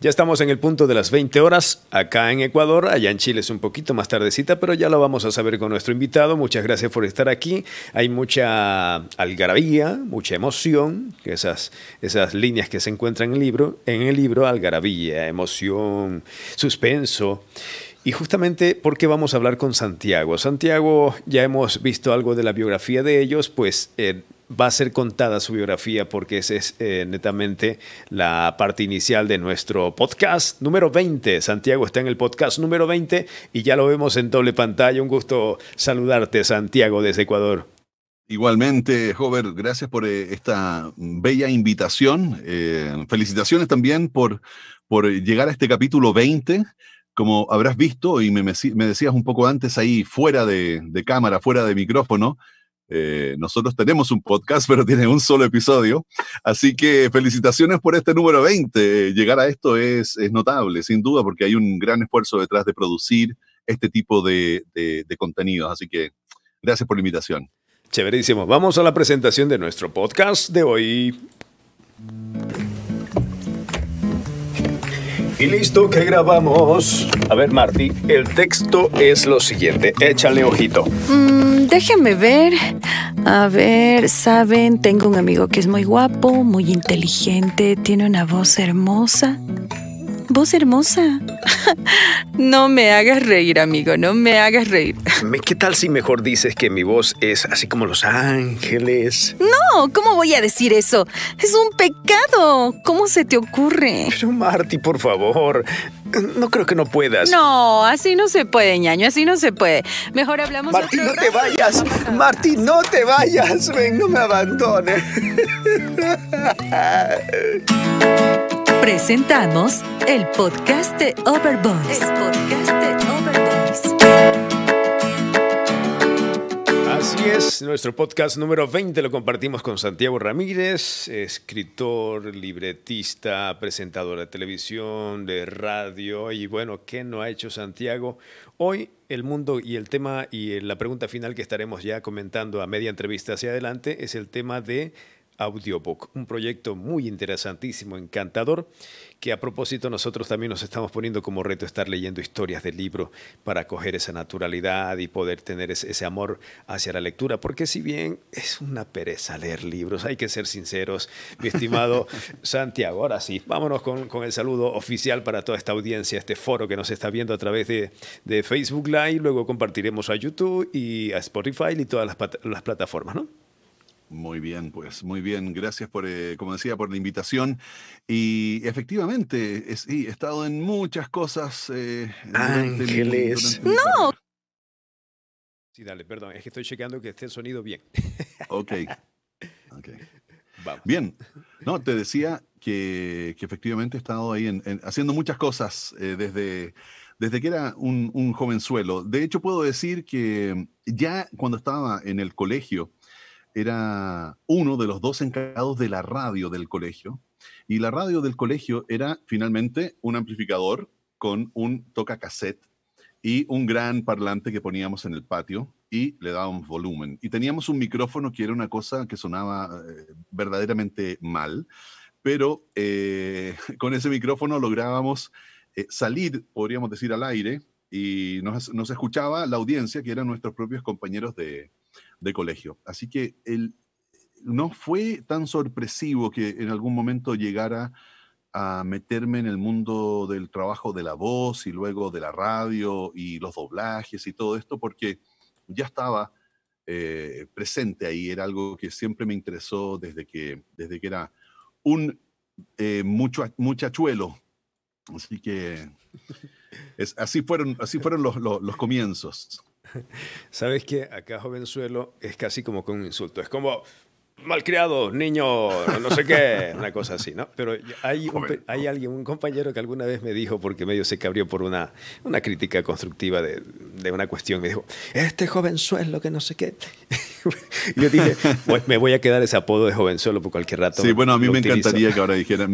Ya estamos en el punto de las 20 horas, acá en Ecuador, allá en Chile es un poquito más tardecita, pero ya lo vamos a saber con nuestro invitado. Muchas gracias por estar aquí. Hay mucha algarabía, mucha emoción, esas, esas líneas que se encuentran en el libro, en el libro algarabía, emoción, suspenso. Y justamente porque vamos a hablar con Santiago. Santiago, ya hemos visto algo de la biografía de ellos, pues eh, va a ser contada su biografía porque esa es eh, netamente la parte inicial de nuestro podcast número 20. Santiago está en el podcast número 20 y ya lo vemos en doble pantalla. Un gusto saludarte, Santiago, desde Ecuador. Igualmente, Jover, gracias por eh, esta bella invitación. Eh, felicitaciones también por, por llegar a este capítulo 20 como habrás visto y me, decías un poco antes ahí, fuera de, cámara, fuera de micrófono, eh, nosotros tenemos un podcast, pero tiene un solo episodio. Así que felicitaciones por este número 20. Llegar a esto es, notable, sin duda, porque hay un gran esfuerzo detrás de producir este tipo de, contenidos. Así que gracias por la invitación. Chéverísimo. Vamos a la presentación de nuestro podcast de hoy. Y listo, que grabamos. A ver, Marty, el texto es lo siguiente. Échale ojito. Mm, ver. A ver, saben, tengo un amigo que es muy guapo, muy inteligente, tiene una voz hermosa. ¿Voz hermosa? no me hagas reír, amigo, no me hagas reír. ¿Qué tal si mejor dices que mi voz es así como Los Ángeles? No, ¿cómo voy a decir eso? Es un pecado. ¿Cómo se te ocurre? Pero Marty, por favor, no creo que no puedas. No, así no se puede, ñaño, así no se puede. Mejor hablamos Martín, no te vayas. Marty, no te vayas. Ven, no me abandones. Presentamos el podcast de Overboss. podcast Overboss. Así es, nuestro podcast número 20 lo compartimos con Santiago Ramírez, escritor, libretista, presentador de televisión, de radio y bueno, ¿qué no ha hecho Santiago? Hoy el mundo y el tema y la pregunta final que estaremos ya comentando a media entrevista hacia adelante es el tema de Audiobook, un proyecto muy interesantísimo, encantador, que a propósito nosotros también nos estamos poniendo como reto estar leyendo historias del libro para coger esa naturalidad y poder tener ese, amor hacia la lectura, porque si bien es una pereza leer libros, hay que ser sinceros, mi estimado Santiago. Ahora sí, vámonos con, el saludo oficial para toda esta audiencia, este foro que nos está viendo a través de, Facebook Live, luego compartiremos a YouTube y a Spotify y todas las, las plataformas, ¿no? Muy bien, pues muy bien. Gracias por, eh, como decía, por la invitación. Y efectivamente, he estado en muchas cosas. Eh, Ángeles. no. Sí, dale, perdón, es que estoy chequeando que esté el sonido bien. Ok. Bien, no, te decía que, efectivamente he estado ahí en, haciendo muchas cosas eh, desde, desde que era un, un jovenzuelo. De hecho, puedo decir que ya cuando estaba en el colegio, era uno de los dos encargados de la radio del colegio. Y la radio del colegio era finalmente un amplificador con un toca cassette y un gran parlante que poníamos en el patio y le dábamos volumen. Y teníamos un micrófono que era una cosa que sonaba eh, verdaderamente mal, pero eh, con ese micrófono lográbamos eh, salir, podríamos decir, al aire y nos escuchaba la audiencia, que eran nuestros propios compañeros de, de colegio. Así que no fue tan sorpresivo que en algún momento llegara a meterme en el mundo del trabajo de la voz y luego de la radio y los doblajes y todo esto, porque ya estaba eh, presente ahí, era algo que siempre me interesó desde que, desde que era un eh, muchachuelo. Así que así fueron, así fueron los, los comienzos. Sabes que acá, jovenzuelo, es casi como con un insulto. Es como, malcriado, niño, no sé qué, una cosa así, ¿no? Pero hay, alguien, un compañero que alguna vez me dijo, porque medio se cabrió por una, crítica constructiva de, una cuestión, me dijo, este jovenzuelo que no sé qué. Yo dije, pues me voy a quedar ese apodo de jovenzuelo por cualquier rato. Sí, bueno, a mí me encantaría que ahora dijera,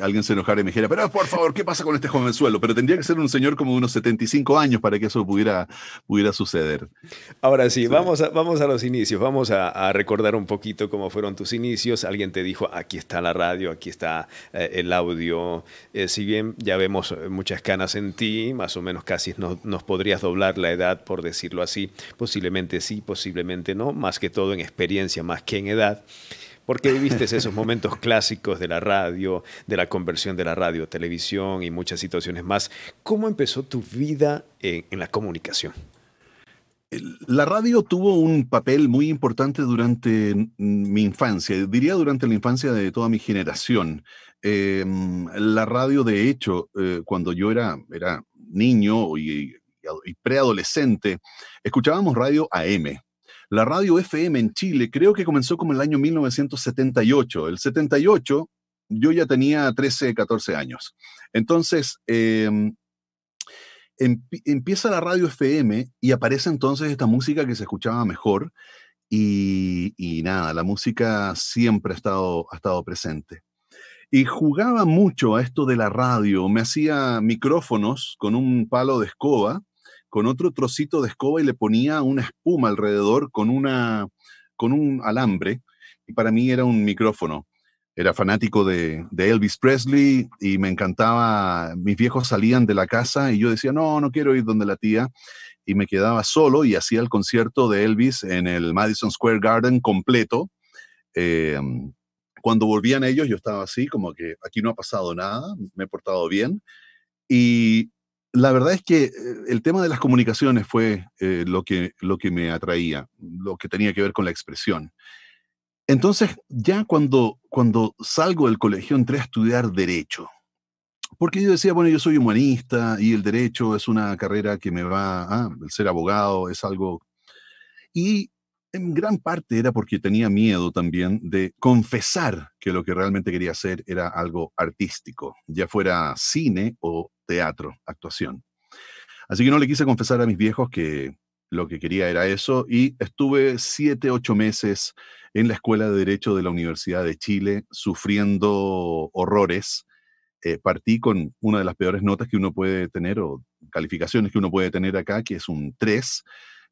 alguien se enojara y me dijera, pero por favor, ¿qué pasa con este jovenzuelo? Pero tendría que ser un señor como de unos 75 años para que eso pudiera, pudiera suceder. Ahora sí, Vamos, a, vamos a los inicios, vamos a recordar un poquito cómo fueron tus inicios, alguien te dijo, aquí está la radio, aquí está eh, el audio. Eh, si bien ya vemos eh, muchas canas en ti, más o menos casi nos podrías doblar la edad, por decirlo así. Posiblemente sí, posiblemente no, más que todo en experiencia, más que en edad porque viviste esos momentos clásicos de la radio, de la conversión de la radio, televisión y muchas situaciones más. ¿Cómo empezó tu vida en la comunicación? La radio tuvo un papel muy importante durante mi infancia, diría durante la infancia de toda mi generación. Em, la radio, de hecho, eh, cuando yo era, niño y, preadolescente, escuchábamos radio AM, la radio FM en Chile creo que comenzó como el año 1978. El 78 yo ya tenía 13, 14 años. Entonces, em, empieza la radio FM y aparece entonces esta música que se escuchaba mejor y, nada, la música siempre ha estado, ha estado presente. Y jugaba mucho a esto de la radio, me hacía micrófonos con un palo de escoba, con otro trocito de escoba y le ponía una espuma alrededor con, una, con un alambre, y para mí era un micrófono era fanático de, Elvis Presley y me encantaba, mis viejos salían de la casa y yo decía, no, no quiero ir donde la tía, y me quedaba solo y hacía el concierto de Elvis en el Madison Square Garden completo. Em, cuando volvían ellos yo estaba así, como que aquí no ha pasado nada, me he portado bien. Y la verdad es que eh, el tema de las comunicaciones fue eh, lo, que, lo que me atraía, lo que tenía que ver con la expresión. Entonces, ya cuando, cuando salgo del colegio, entré a estudiar derecho. Porque yo decía, bueno, yo soy humanista y el derecho es una carrera que me va a ah, ser abogado, es algo... Y en gran parte era porque tenía miedo también de confesar que lo que realmente quería hacer era algo artístico, ya fuera cine o teatro, actuación. Así que no le quise confesar a mis viejos que lo que quería era eso y estuve siete, ocho meses en la Escuela de Derecho de la Universidad de Chile, sufriendo horrores. Eh, partí con una de las peores notas que uno puede tener o calificaciones que uno puede tener acá, que es un 3,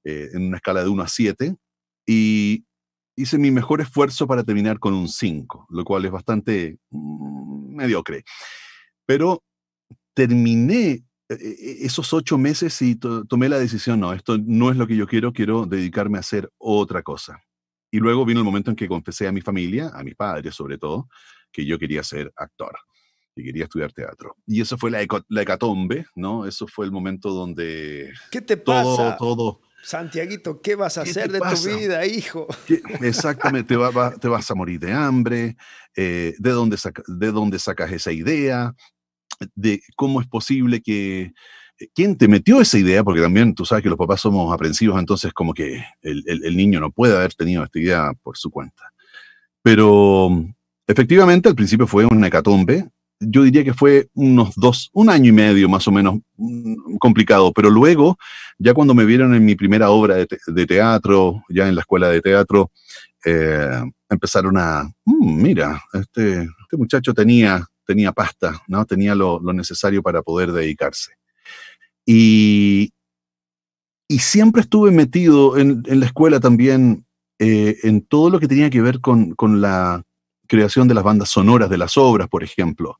eh, en una escala de 1 a 7, y hice mi mejor esfuerzo para terminar con un 5, lo cual es bastante mm, mediocre. Pero terminé eh, esos ocho meses y tomé la decisión, no, esto no es lo que yo quiero, quiero dedicarme a hacer otra cosa. Y luego vino el momento en que confesé a mi familia, a mi padre sobre todo, que yo quería ser actor y quería estudiar teatro. Y eso fue la, la hecatombe, ¿no? Eso fue el momento donde... ¿Qué te pasa? Todo, todo... Santiaguito, ¿qué vas a hacer de tu vida, hijo? Exactamente, te, vas a morir de hambre, eh, ¿de, dónde ¿de dónde sacas esa idea? ¿De cómo es posible que, eh, ¿Quién te metió esa idea? Porque también tú sabes que los papás somos aprensivos, entonces como que el, niño no puede haber tenido esta idea por su cuenta. Pero mm, efectivamente al principio fue una hecatombe, yo diría que fue unos dos, un año y medio más o menos mm, complicado, pero luego, ya cuando me vieron en mi primera obra de, teatro, ya en la escuela de teatro, eh, empezaron a, mm, mira, este, este, muchacho tenía, tenía pasta, ¿no? tenía lo necesario para poder dedicarse. Y, siempre estuve metido en, la escuela también eh, en todo lo que tenía que ver con, la creación de las bandas sonoras de las obras, por ejemplo.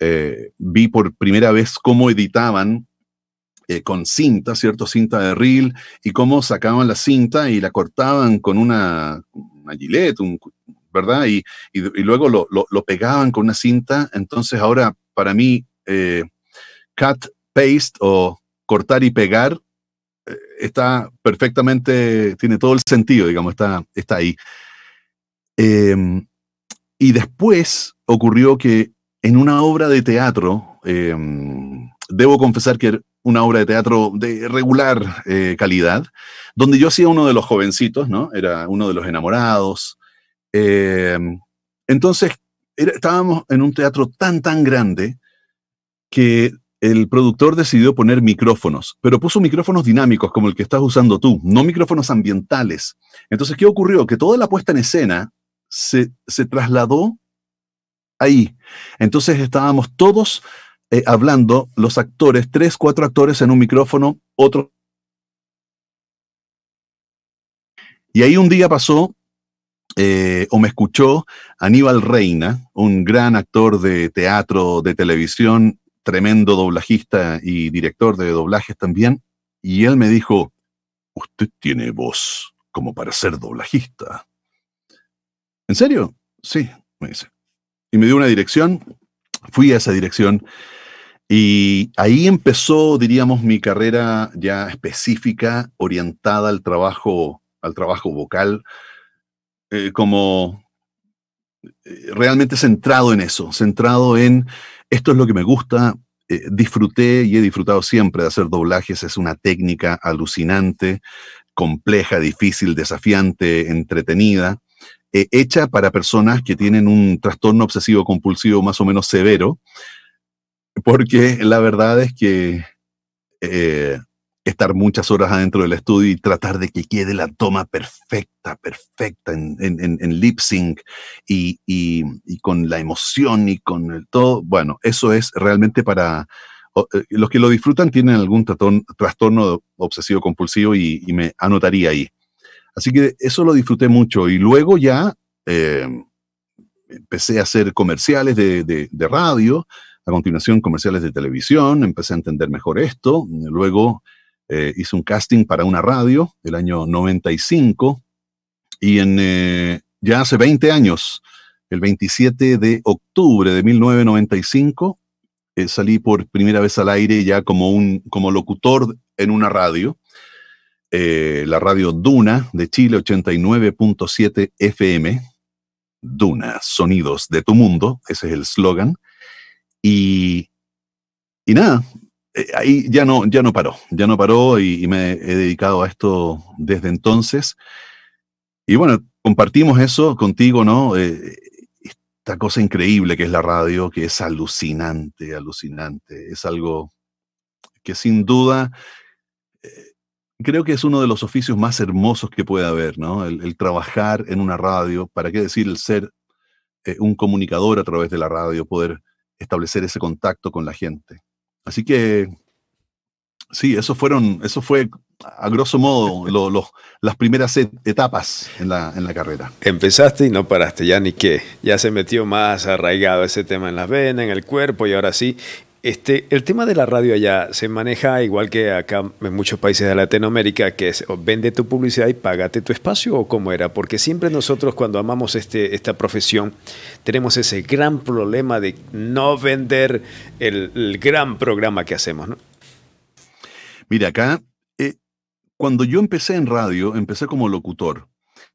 Eh, vi por primera vez cómo editaban eh, con cinta, ¿cierto? Cinta de reel, y cómo sacaban la cinta y la cortaban con una, gilet, ¿verdad? Y, luego lo, lo, pegaban con una cinta. Entonces ahora, para mí, Cat paste o cortar y pegar eh, está perfectamente, tiene todo el sentido, digamos, está, está ahí. Em, y después ocurrió que en una obra de teatro, em, debo confesar que era una obra de teatro de regular eh, calidad, donde yo hacía uno de los jovencitos, ¿no? Era uno de los enamorados. Em, entonces, estábamos en un teatro tan, tan grande que el productor decidió poner micrófonos, pero puso micrófonos dinámicos como el que estás usando tú, no micrófonos ambientales. Entonces, ¿qué ocurrió? Que toda la puesta en escena se, trasladó ahí. Entonces estábamos todos eh, hablando, los actores, tres, cuatro actores en un micrófono, otro. Y ahí un día pasó, eh, o me escuchó, Aníbal Reina, un gran actor de teatro, de televisión, tremendo doblajista y director de doblajes también, y él me dijo, usted tiene voz como para ser doblajista. ¿En serio? Sí, me dice. Y me dio una dirección, fui a esa dirección, y ahí empezó, diríamos, mi carrera ya específica, orientada al trabajo, al trabajo vocal, eh, como eh, realmente centrado en eso, centrado en esto es lo que me gusta. Eh, disfruté y he disfrutado siempre de hacer doblajes. Es una técnica alucinante, compleja, difícil, desafiante, entretenida, eh, hecha para personas que tienen un trastorno obsesivo compulsivo más o menos severo, porque la verdad es que eh, estar muchas horas adentro del estudio y tratar de que quede la toma perfecta, perfecta en, en, lip sync y, con la emoción y con el todo. Bueno, eso es realmente para... Eh, los que lo disfrutan tienen algún trastorno obsesivo compulsivo y, me anotaría ahí. Así que eso lo disfruté mucho y luego ya em, empecé a hacer comerciales de, de radio, a continuación comerciales de televisión, empecé a entender mejor esto, luego eh, hice un casting para una radio el año 95 y en, eh, ya hace 20 años, el 27 de octubre de 1995, eh, salí por primera vez al aire ya como, un, como locutor en una radio, la radio Duna de Chile 89.7 FM. Duna, sonidos de tu mundo, ese es el slogan. Y, y nada, eh, ahí ya no, ya no paró, ya no paró y, me he dedicado a esto desde entonces. Y bueno, compartimos eso contigo, ¿no? Eh, esta cosa increíble que es la radio, que es alucinante, alucinante. Es algo que sin duda eh, creo que es uno de los oficios más hermosos que puede haber, ¿no? El, trabajar en una radio, para qué decir, el ser un comunicador a través de la radio, poder establecer ese contacto con la gente. Así que, sí, eso, fueron, eso fue a grosso modo las primeras etapas en la, en la, carrera. Empezaste y no paraste, ya ni qué. Ya se metió más arraigado ese tema en las venas, en el cuerpo y ahora sí. Este, el tema de la radio allá se maneja igual que acá en muchos países de Latinoamérica, que es vende tu publicidad y págate tu espacio o cómo era, porque siempre nosotros cuando amamos este, esta profesión tenemos ese gran problema de no vender el, gran programa que hacemos. Mira, acá, eh, cuando yo empecé en radio, empecé como locutor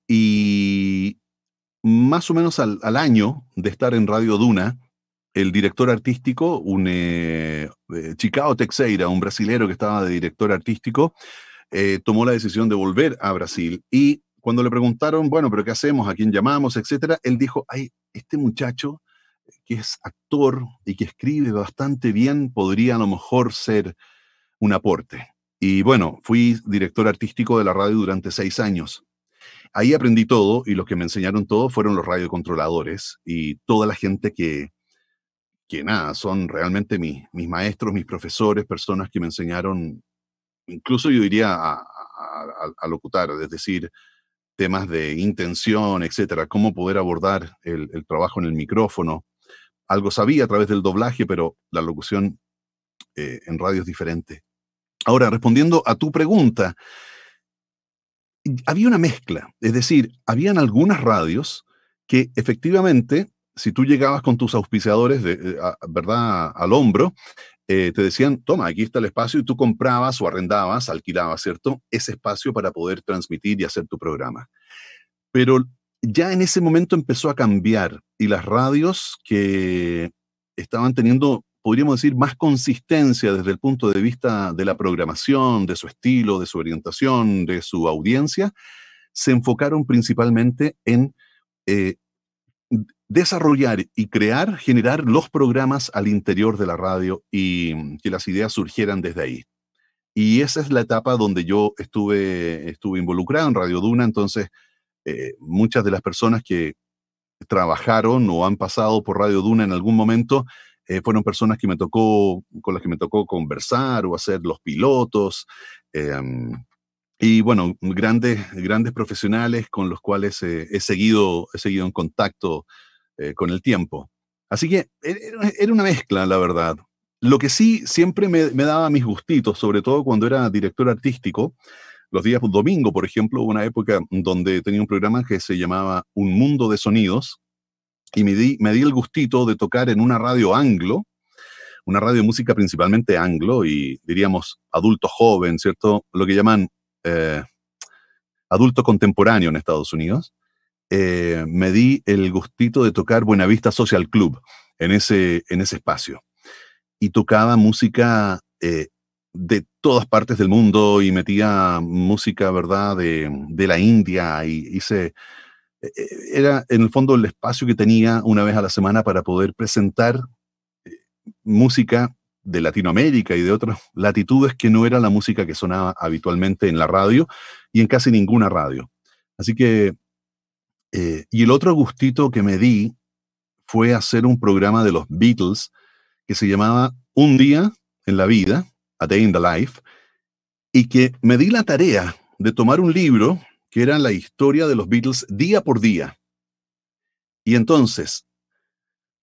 y más o menos al, al año de estar en Radio Duna, el director artístico, un eh, Chicago Teixeira, un brasilero que estaba de director artístico, eh, tomó la decisión de volver a Brasil. Y cuando le preguntaron, bueno, pero ¿qué hacemos? ¿A quién llamamos? Etcétera, él dijo, ay, este muchacho que es actor y que escribe bastante bien, podría a lo mejor ser un aporte. Y bueno, fui director artístico de la radio durante seis años. Ahí aprendí todo y los que me enseñaron todo fueron los radiocontroladores y toda la gente que, que nada, son realmente mis, mis maestros, mis profesores, personas que me enseñaron, incluso yo diría a, locutar, es decir, temas de intención, etcétera, cómo poder abordar el, trabajo en el micrófono. Algo sabía a través del doblaje, pero la locución eh, en radio es diferente. Ahora, respondiendo a tu pregunta, había una mezcla, es decir, habían algunas radios que efectivamente si tú llegabas con tus auspiciadores, de, eh, ¿verdad?, al hombro, eh, te decían, toma, aquí está el espacio y tú comprabas o arrendabas, alquilabas, ¿cierto?, ese espacio para poder transmitir y hacer tu programa. Pero ya en ese momento empezó a cambiar y las radios que estaban teniendo, podríamos decir, más consistencia desde el punto de vista de la programación, de su estilo, de su orientación, de su audiencia, se enfocaron principalmente en eh, desarrollar y crear, generar los programas al interior de la radio y que las ideas surgieran desde ahí. Y esa es la etapa donde yo estuve, estuve involucrado en Radio Duna, entonces eh, muchas de las personas que trabajaron o han pasado por Radio Duna en algún momento eh, fueron personas que me tocó, con las que me tocó conversar o hacer los pilotos. Em, y bueno, grandes, grandes profesionales con los cuales he seguido, he seguido en contacto eh, con el tiempo. Así que e-, era una mezcla, la verdad. Lo que sí siempre me, daba mis gustitos, sobre todo cuando era director artístico, los días domingo, por ejemplo, hubo una época donde tenía un programa que se llamaba Un Mundo de Sonidos, y me di, me di el gustito de tocar en una radio anglo, una radio de música principalmente anglo, y diríamos adulto joven, ¿cierto? Lo que llaman eh, adulto contemporáneo en Estados Unidos. Eh, me di el gustito de tocar Buenavista Social Club en ese, en ese espacio. Y tocaba música eh, de todas partes del mundo y metía música, ¿verdad?, de, la India y hice... Eh, era en el fondo el espacio que tenía una vez a la semana para poder presentar música de Latinoamérica y de otras latitudes que no era la música que sonaba habitualmente en la radio y en casi ninguna radio. Así que eh, y el otro gustito que me di fue hacer un programa de los Beatles que se llamaba Un día en la vida, A Day in the Life, y que me di la tarea de tomar un libro que era la historia de los Beatles día por día. Y entonces,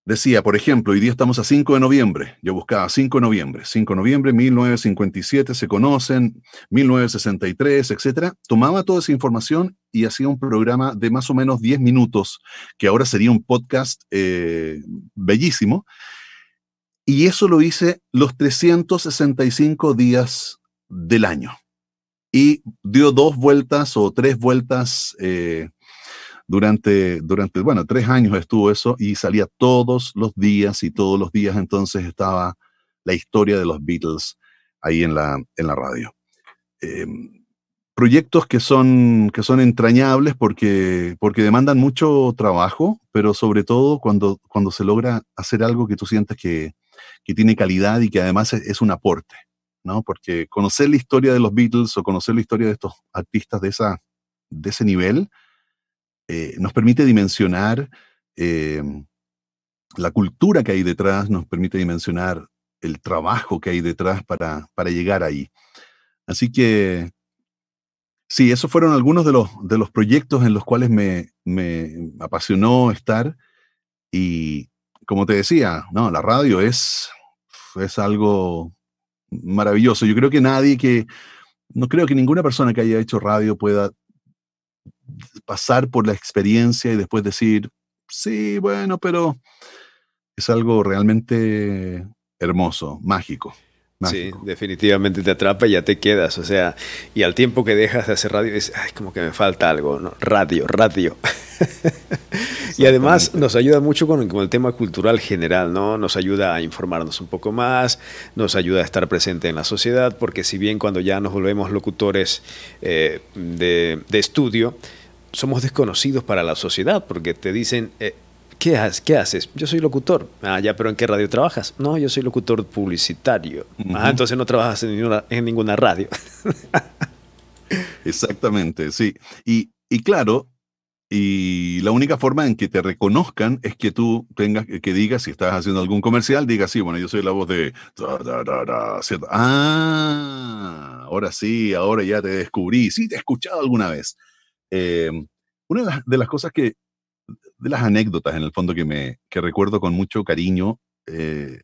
Decía, por ejemplo, hoy día estamos a 5 de noviembre. Yo buscaba 5 de noviembre. 5 de noviembre, 1957, se conocen, 1963, etc. Tomaba toda esa información y hacía un programa de más o menos 10 minutos, que ahora sería un podcast eh, bellísimo. Y eso lo hice los 365 días del año. Y dio dos vueltas o tres vueltas eh, durante, durante, bueno, tres años estuvo eso y salía todos los días y todos los días entonces estaba la historia de los Beatles ahí en la, en la radio. Em, proyectos que son, que son entrañables porque, porque demandan mucho trabajo, pero sobre todo cuando, cuando se logra hacer algo que tú sientes que, que tiene calidad y que además es, es, un aporte, ¿no? Porque conocer la historia de los Beatles o conocer la historia de estos artistas de, esa, de ese nivel, eh, nos permite dimensionar eh, la cultura que hay detrás, nos permite dimensionar el trabajo que hay detrás para, llegar ahí. Así que, sí, esos fueron algunos de los, de los proyectos en los cuales me, me apasionó estar. Y como te decía, no, la radio es, es algo maravilloso. Yo creo que nadie que, no creo que ninguna persona que haya hecho radio pueda pasar por la experiencia y después decir, sí, bueno, pero es algo realmente hermoso, mágico. Sí, definitivamente te atrapa y ya te quedas. O sea, y al tiempo que dejas de hacer radio, es como que me falta algo, ¿no? Radio, radio. y además nos ayuda mucho con, el tema cultural general, ¿no? Nos ayuda a informarnos un poco más, nos ayuda a estar presente en la sociedad, porque si bien cuando ya nos volvemos locutores eh, de estudio, somos desconocidos para la sociedad, porque te dicen, eh, ¿qué, haces? ¿qué haces? Yo soy locutor. Ah, ya, pero ¿en qué radio trabajas? No, yo soy locutor publicitario. ah, entonces no trabajas en ninguna, en ninguna radio. Exactamente, sí. Y, y claro, y la única forma en que te reconozcan es que tú tengas que digas, si estás haciendo algún comercial, digas, sí, bueno, yo soy la voz de... Ah, ahora sí, ahora ya te descubrí, sí, te he escuchado alguna vez. Eh, una de las cosas que, de las anécdotas en el fondo que me que recuerdo con mucho cariño, eh,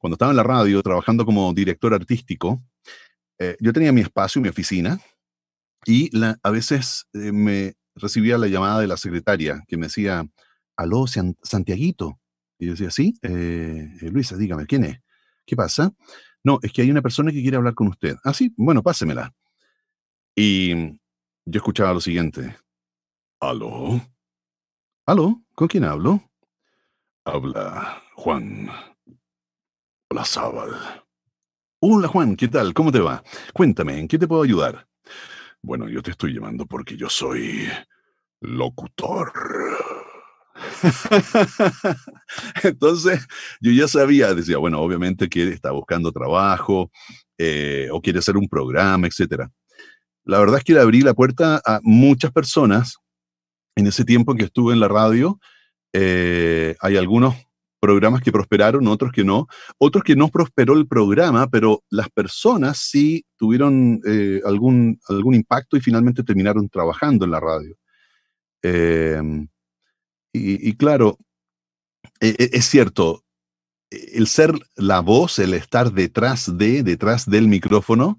cuando estaba en la radio trabajando como director artístico, eh, yo tenía mi espacio, mi oficina, y la, a veces me recibía la llamada de la secretaria que me decía, aló, Santiaguito. Y yo decía, sí, Luisa, dígame, ¿quién es? ¿Qué pasa? No, es que hay una persona que quiere hablar con usted. Ah, sí, bueno, pásemela. Y yo escuchaba lo siguiente. ¿Aló? ¿Aló? ¿Con quién hablo? Habla Juan Hola, Sábal. Hola Juan, ¿qué tal? ¿Cómo te va? Cuéntame, ¿en qué te puedo ayudar? Bueno, yo te estoy llamando porque yo soy locutor. Entonces, yo ya sabía, decía, bueno, obviamente que está buscando trabajo eh, o quiere hacer un programa, etcétera la verdad es que le abrí la puerta a muchas personas en ese tiempo que estuve en la radio. Eh, hay algunos programas que prosperaron, otros que no, otros que no prosperó el programa, pero las personas sí tuvieron eh, algún, algún impacto y finalmente terminaron trabajando en la radio. Em, y, y, claro, e, e, es cierto, el ser la voz, el estar detrás de, detrás del micrófono,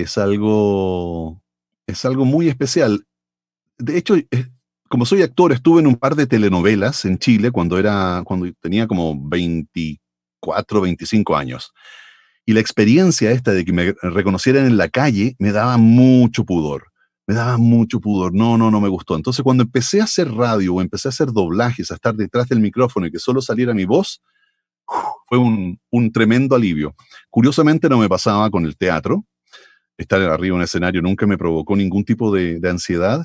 es algo, es algo muy especial. De hecho, como soy actor, estuve en un par de telenovelas en Chile cuando, era, cuando tenía como 24, 25 años. Y la experiencia esta de que me reconocieran en la calle me daba mucho pudor. Me daba mucho pudor. No, no, no me gustó. Entonces, cuando empecé a hacer radio o empecé a hacer doblajes, a estar detrás del micrófono y que solo saliera mi voz, fue un tremendo alivio. Curiosamente, no me pasaba con el teatro, estar arriba en un escenario nunca me provocó ningún tipo de, ansiedad,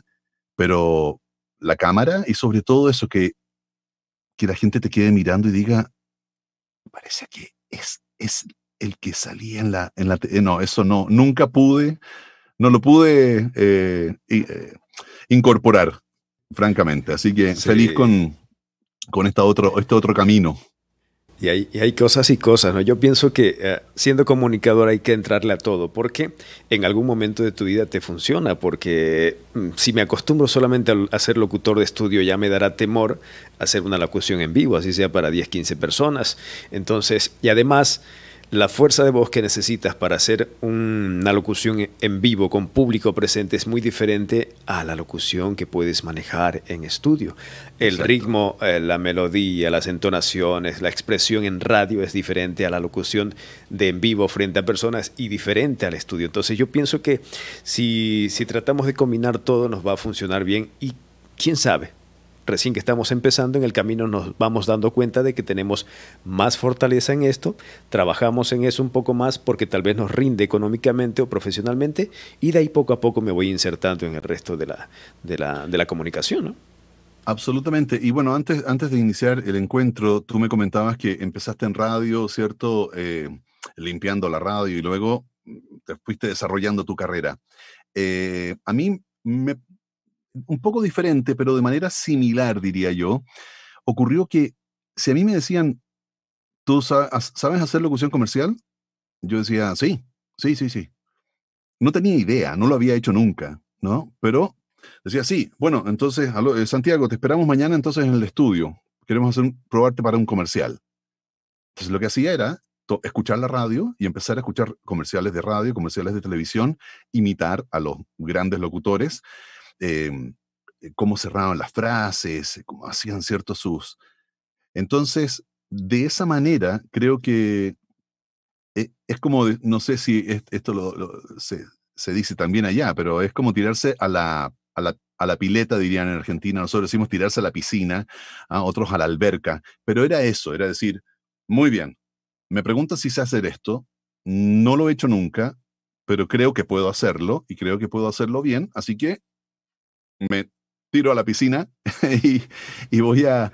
pero la cámara y sobre todo eso que, que la gente te quede mirando y diga, parece que es, es el que salía en la... En la eh, no, eso no, nunca pude, no lo pude eh, eh, incorporar, francamente. Así que feliz con, con esta otro, este otro camino. Y hay, hay, cosas y cosas, ¿no? Yo pienso que eh, siendo comunicador hay que entrarle a todo, porque en algún momento de tu vida te funciona, porque mm, si me acostumbro solamente a, a ser locutor de estudio ya me dará temor hacer una locución en vivo, así sea para 10, 15 personas. Entonces, y además la fuerza de voz que necesitas para hacer una locución en vivo con público presente es muy diferente a la locución que puedes manejar en estudio. El ritmo, eh, la melodía, las entonaciones, la expresión en radio es diferente a la locución de en vivo frente a personas y diferente al estudio. Entonces yo pienso que si tratamos de combinar todo nos va a funcionar bien y quién sabe, recién que estamos empezando, en el camino nos vamos dando cuenta de que tenemos más fortaleza en esto, trabajamos en eso un poco más porque tal vez nos rinde económicamente o profesionalmente y de ahí poco a poco me voy insertando en el resto de la, de la, comunicación. Absolutamente. Y bueno, antes, antes de iniciar el encuentro, tú me comentabas que empezaste en radio, ¿cierto? Eh, limpiando la radio y luego te fuiste desarrollando tu carrera. Eh, a mí me, un poco diferente, pero de manera similar, diría yo, ocurrió que si a mí me decían, ¿tú sabes hacer locución comercial? Yo decía, sí, sí, sí, sí. No tenía idea, no lo había hecho nunca, ¿no? Pero decía, sí, bueno, entonces, eh, Santiago, te esperamos mañana entonces en el estudio. Queremos hacer probarte para un comercial. Entonces lo que hacía era escuchar la radio y empezar a escuchar comerciales de radio, comerciales de televisión, imitar a los grandes locutores Em, eh, cómo cerraban las frases, eh, cómo hacían ciertos sus. Entonces, de esa manera, creo que eh, es como, no sé si esto se, dice también allá, pero es como tirarse a la, a la, pileta, dirían en Argentina. Nosotros decimos tirarse a la piscina, a ¿ah? otros a la alberca. Pero era eso, era decir, muy bien, me preguntas si sé hacer esto, no lo he hecho nunca, pero creo que puedo hacerlo y creo que puedo hacerlo bien, así que me tiro a la piscina y, voy, a,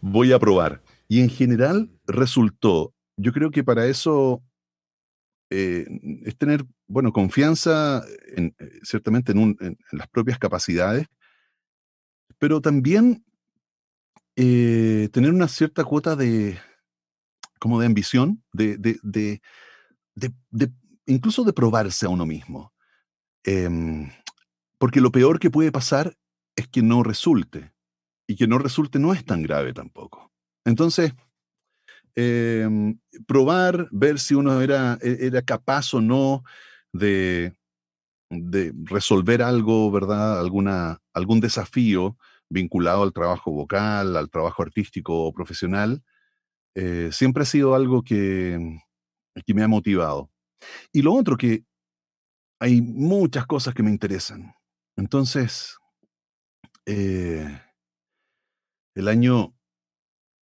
voy a probar. Y en general resultó, yo creo que para eso eh, es tener, bueno, confianza eh, ciertamente en, las propias capacidades, pero también eh, tener una cierta cuota de, como de ambición, de, de, de, de incluso de probarse a uno mismo. Em, porque lo peor que puede pasar es que no resulte. Y que no resulte no es tan grave tampoco. Entonces, em, probar, ver si uno era, e, era capaz o no de, de resolver algo, ¿verdad? Alguna, algún desafío vinculado al trabajo vocal, al trabajo artístico o profesional, eh, siempre ha sido algo que me ha motivado. Y lo otro que hay muchas cosas que me interesan, entonces, eh, el año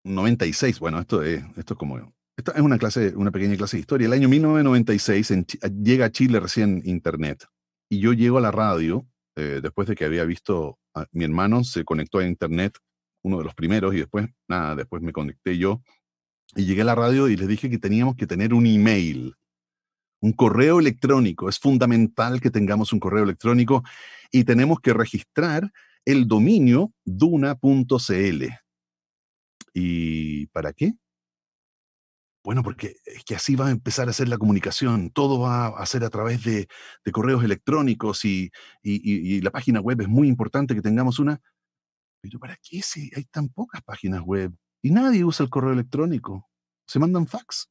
96, bueno, esto es, esto es como, esta es una clase, una pequeña clase de historia. El año 1996 llega a Chile recién Internet y yo llego a la radio eh, después de que había visto a mi hermano se conectó a Internet, uno de los primeros y después, nada, después me conecté yo y llegué a la radio y les dije que teníamos que tener un email un correo electrónico. Es fundamental que tengamos un correo electrónico y tenemos que registrar el dominio duna.cl. ¿Y para qué? Bueno, porque es que así va a empezar a ser la comunicación, todo va a ser a través de, correos electrónicos y, y, la página web es muy importante que tengamos una. Pero ¿para qué si hay tan pocas páginas web y nadie usa el correo electrónico? Se mandan fax.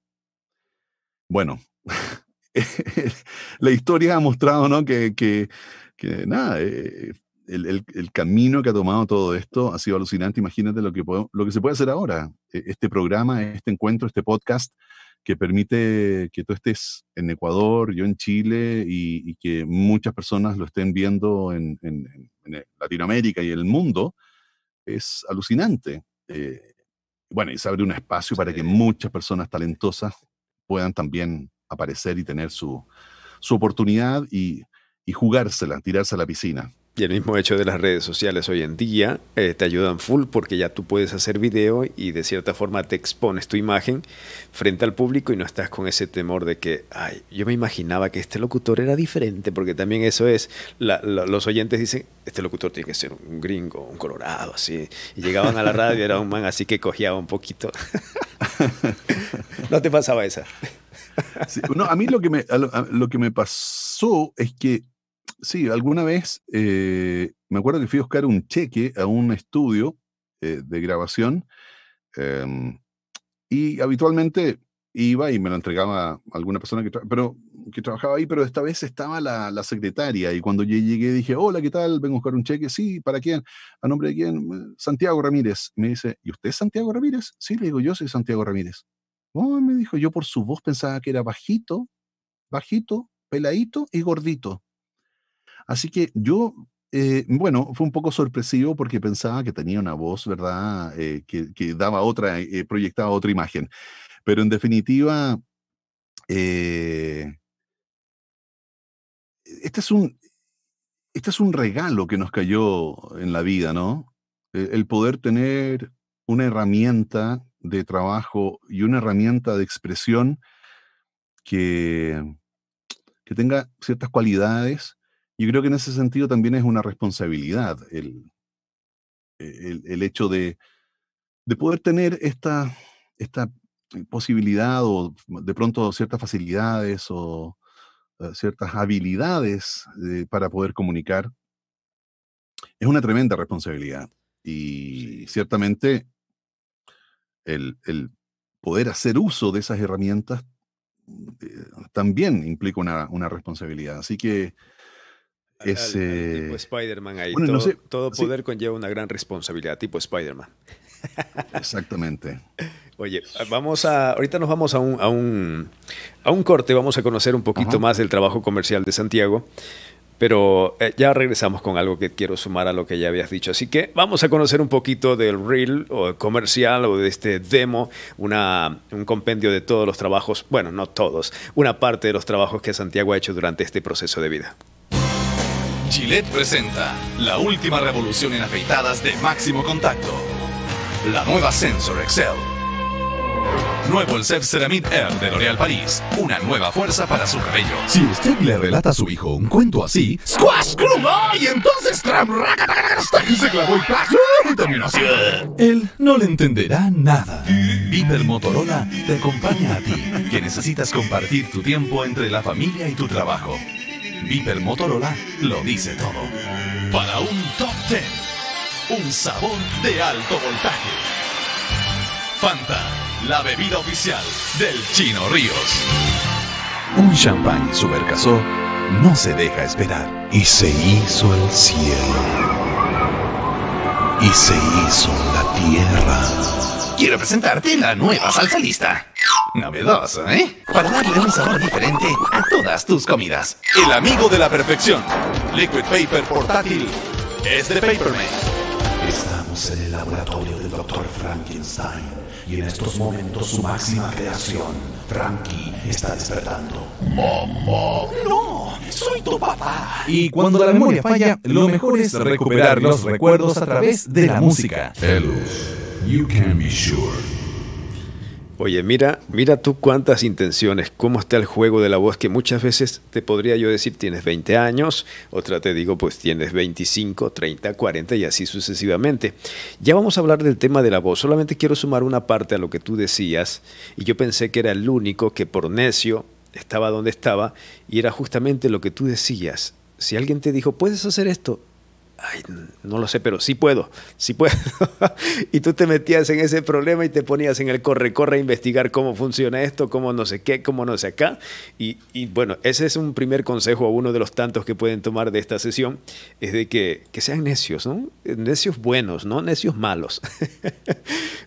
Bueno, la historia ha mostrado ¿no? que, que, nada, eh, el, el, camino que ha tomado todo esto ha sido alucinante. Imagínate lo que, lo que se puede hacer ahora. E, este programa, este encuentro, este podcast que permite que tú estés en Ecuador, yo en Chile y, que muchas personas lo estén viendo en, en, Latinoamérica y el mundo, es alucinante. Eh, bueno, y se abre un espacio para que muchas personas talentosas puedan también aparecer y tener su, su oportunidad y, jugársela, tirarse a la piscina. Y el mismo hecho de las redes sociales hoy en día eh, te ayudan full porque ya tú puedes hacer video y de cierta forma te expones tu imagen frente al público y no estás con ese temor de que, ay, yo me imaginaba que este locutor era diferente, porque también eso es, los oyentes dicen, este locutor tiene que ser un gringo, un colorado, así. Y llegaban a la radio y era un man así que cogía un poquito. ¿No te pasaba esa? no, a mí lo que, me, que me pasó es que, sí, alguna vez eh, me acuerdo que fui a buscar un cheque a un estudio eh, de grabación em, y habitualmente iba y me lo entregaba alguna persona que, pero, que trabajaba ahí, pero esta vez estaba la, secretaria y cuando yo llegué dije, hola, ¿qué tal? Vengo a buscar un cheque. Sí, ¿para quién? ¿A nombre de quién? Santiago Ramírez. Me dice, ¿y usted es Santiago Ramírez? Sí, le digo, yo soy Santiago Ramírez me dijo, yo por su voz pensaba que era bajito, bajito, peladito y gordito. Así que yo, eh, bueno, fue un poco sorpresivo porque pensaba que tenía una voz, ¿verdad? Eh, que, daba otra, eh, proyectaba otra imagen. Pero en definitiva, este es un... Este es un regalo que nos cayó en la vida, ¿no? E, el poder tener una herramienta de trabajo y una herramienta de expresión que, que tenga ciertas cualidades. Yo creo que en ese sentido también es una responsabilidad el, el, hecho de, poder tener esta, esta posibilidad o de pronto ciertas facilidades o eh, ciertas habilidades eh, para poder comunicar. Es una tremenda responsabilidad y ciertamente el, poder hacer uso de esas herramientas eh, también implica una, responsabilidad. Así que ese Spider-Man ahí. todo, poder conlleva una gran responsabilidad, tipo Spider-Man. Exactamente. Oye, vamos a, ahorita nos vamos a un, a un, a un corte, vamos a conocer un poquito más del trabajo comercial de Santiago. Pero eh, ya regresamos con algo que quiero sumar a lo que ya habías dicho. Así que vamos a conocer un poquito del reel o comercial o de este demo, un compendio de todos los trabajos, bueno, no todos, una parte de los trabajos que Santiago ha hecho durante este proceso de vida. chilet presenta la última revolución en afeitadas de máximo contacto, la nueva Sensor Excel Nuevo el Cef Ceramid Air de L'Oréal París. Una nueva fuerza para su cabello. Si usted le relata a su hijo un cuento así, ¡Squash! ¡Crumba! Y entonces se clavó el paso Y terminó Él no le entenderá nada. Viper Motorola te acompaña a ti, que necesitas compartir tu tiempo entre la familia y tu trabajo. Viper Motorola lo dice todo. Para un top 10, un sabor de alto voltaje. Fanta la bebida oficial del Chino Ríos. Un champán supercasó no se deja esperar. Y se hizo el cielo. Y se hizo la tierra. Quiero presentarte la nueva salsa lista. Novedosa, ¿eh? Para darle un sabor diferente a todas tus comidas. El amigo de la perfección. Liquid Paper Portátil. Es de Paperman. Estamos en el laboratorio del Dr. Frankenstein y en estos momentos su máxima creación, Frankie, está despertando. ¡Mamá! ¡No! ¡Soy tu papá! Y cuando la memoria falla, lo mejor es recuperar los recuerdos a través de la música. Elus, you can be sure. Oye, mira, mira tú cuántas intenciones, cómo está el juego de la voz, que muchas veces te podría yo decir tienes 20 años, otra te digo pues tienes 25, 30, 40 y así sucesivamente. Ya vamos a hablar del tema de la voz, solamente quiero sumar una parte a lo que tú decías y yo pensé que era el único que por necio estaba donde estaba y era justamente lo que tú decías. Si alguien te dijo, puedes hacer esto, ay, no lo sé, pero sí puedo, sí puedo. y tú te metías en ese problema y te ponías en el corre-corre a investigar cómo funciona esto, cómo no sé qué, cómo no sé acá. Y, bueno, ese es un primer consejo, a uno de los tantos que pueden tomar de esta sesión, es de que, sean necios, ¿no? Necios buenos, no necios malos.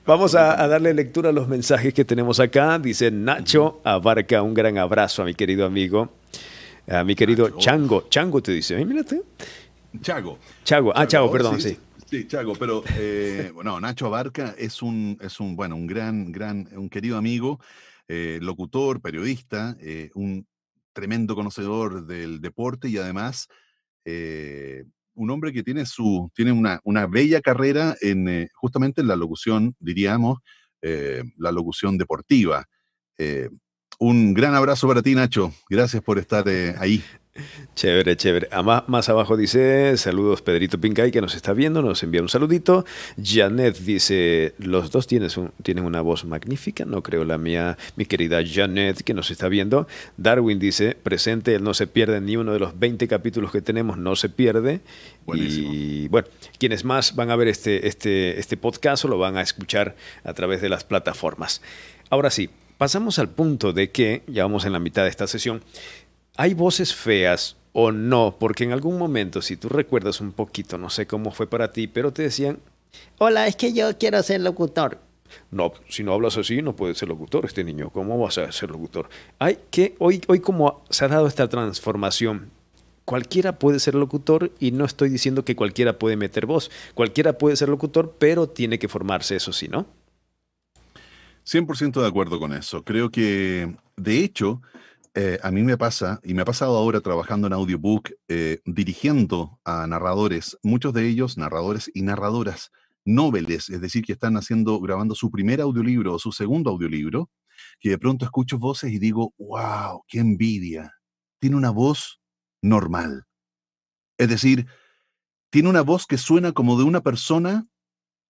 Vamos a, darle lectura a los mensajes que tenemos acá. Dice Nacho Abarca, un gran abrazo a mi querido amigo, a mi querido Chango. Chango te dice, mírate. Chago. Chago, ah, Chago, perdón, sí. sí. Chago, pero eh, bueno, Nacho Abarca es un, es un, bueno, un gran, gran, un querido amigo, eh, locutor, periodista, eh, un tremendo conocedor del deporte y además un hombre que tiene su, tiene una, una bella carrera en justamente en la locución, diríamos, la locución deportiva. un gran abrazo para ti, Nacho. Gracias por estar ahí. Chévere, chévere. más abajo dice, saludos Pedrito Pincay que nos está viendo, nos envía un saludito. Janet dice, los dos tienen una voz magnífica, no creo la mía, mi querida Janet que nos está viendo. Darwin dice, presente, él no se pierde ni uno de los 20 capítulos que tenemos, no se pierde. Y bueno, quienes más van a ver este, este, este podcast lo van a escuchar a través de las plataformas. Ahora sí, pasamos al punto de que, ya vamos en la mitad de esta sesión, ¿Hay voces feas o no? Porque en algún momento, si tú recuerdas un poquito, no sé cómo fue para ti, pero te decían, hola, es que yo quiero ser locutor. No, si no hablas así, no puedes ser locutor este niño. ¿Cómo vas a ser locutor? Hay que, hoy, hoy como se ha dado esta transformación, cualquiera puede ser locutor y no estoy diciendo que cualquiera puede meter voz. Cualquiera puede ser locutor, pero tiene que formarse, eso sí, ¿no? 100% de acuerdo con eso. Creo que, de hecho, eh, a mí me pasa, y me ha pasado ahora trabajando en audiobook, eh, dirigiendo a narradores, muchos de ellos narradores y narradoras nóveles, es decir, que están haciendo, grabando su primer audiolibro o su segundo audiolibro, que de pronto escucho voces y digo, wow, qué envidia. Tiene una voz normal. Es decir, tiene una voz que suena como de una persona,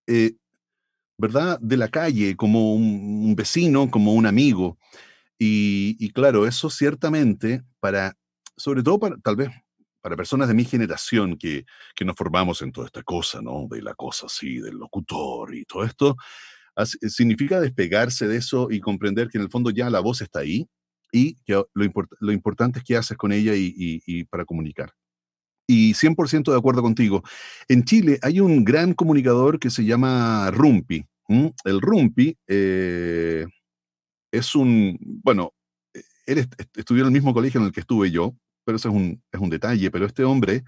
eh, ¿verdad? De la calle, como un, vecino, como un amigo. Y, claro, eso ciertamente para, sobre todo para, tal vez para personas de mi generación que, que, nos formamos en toda esta cosa, ¿no? De la cosa así, del locutor y todo esto, eh, significa despegarse de eso y comprender que en el fondo ya la voz está ahí y que lo, lo importante es qué haces con ella y, y, para comunicar. Y 100% de acuerdo contigo. En Chile hay un gran comunicador que se llama Rumpi. El Rumpi, eh, es un, bueno, e, él estudió en el mismo colegio en el que estuve yo, pero eso es un, detalle, pero este hombre,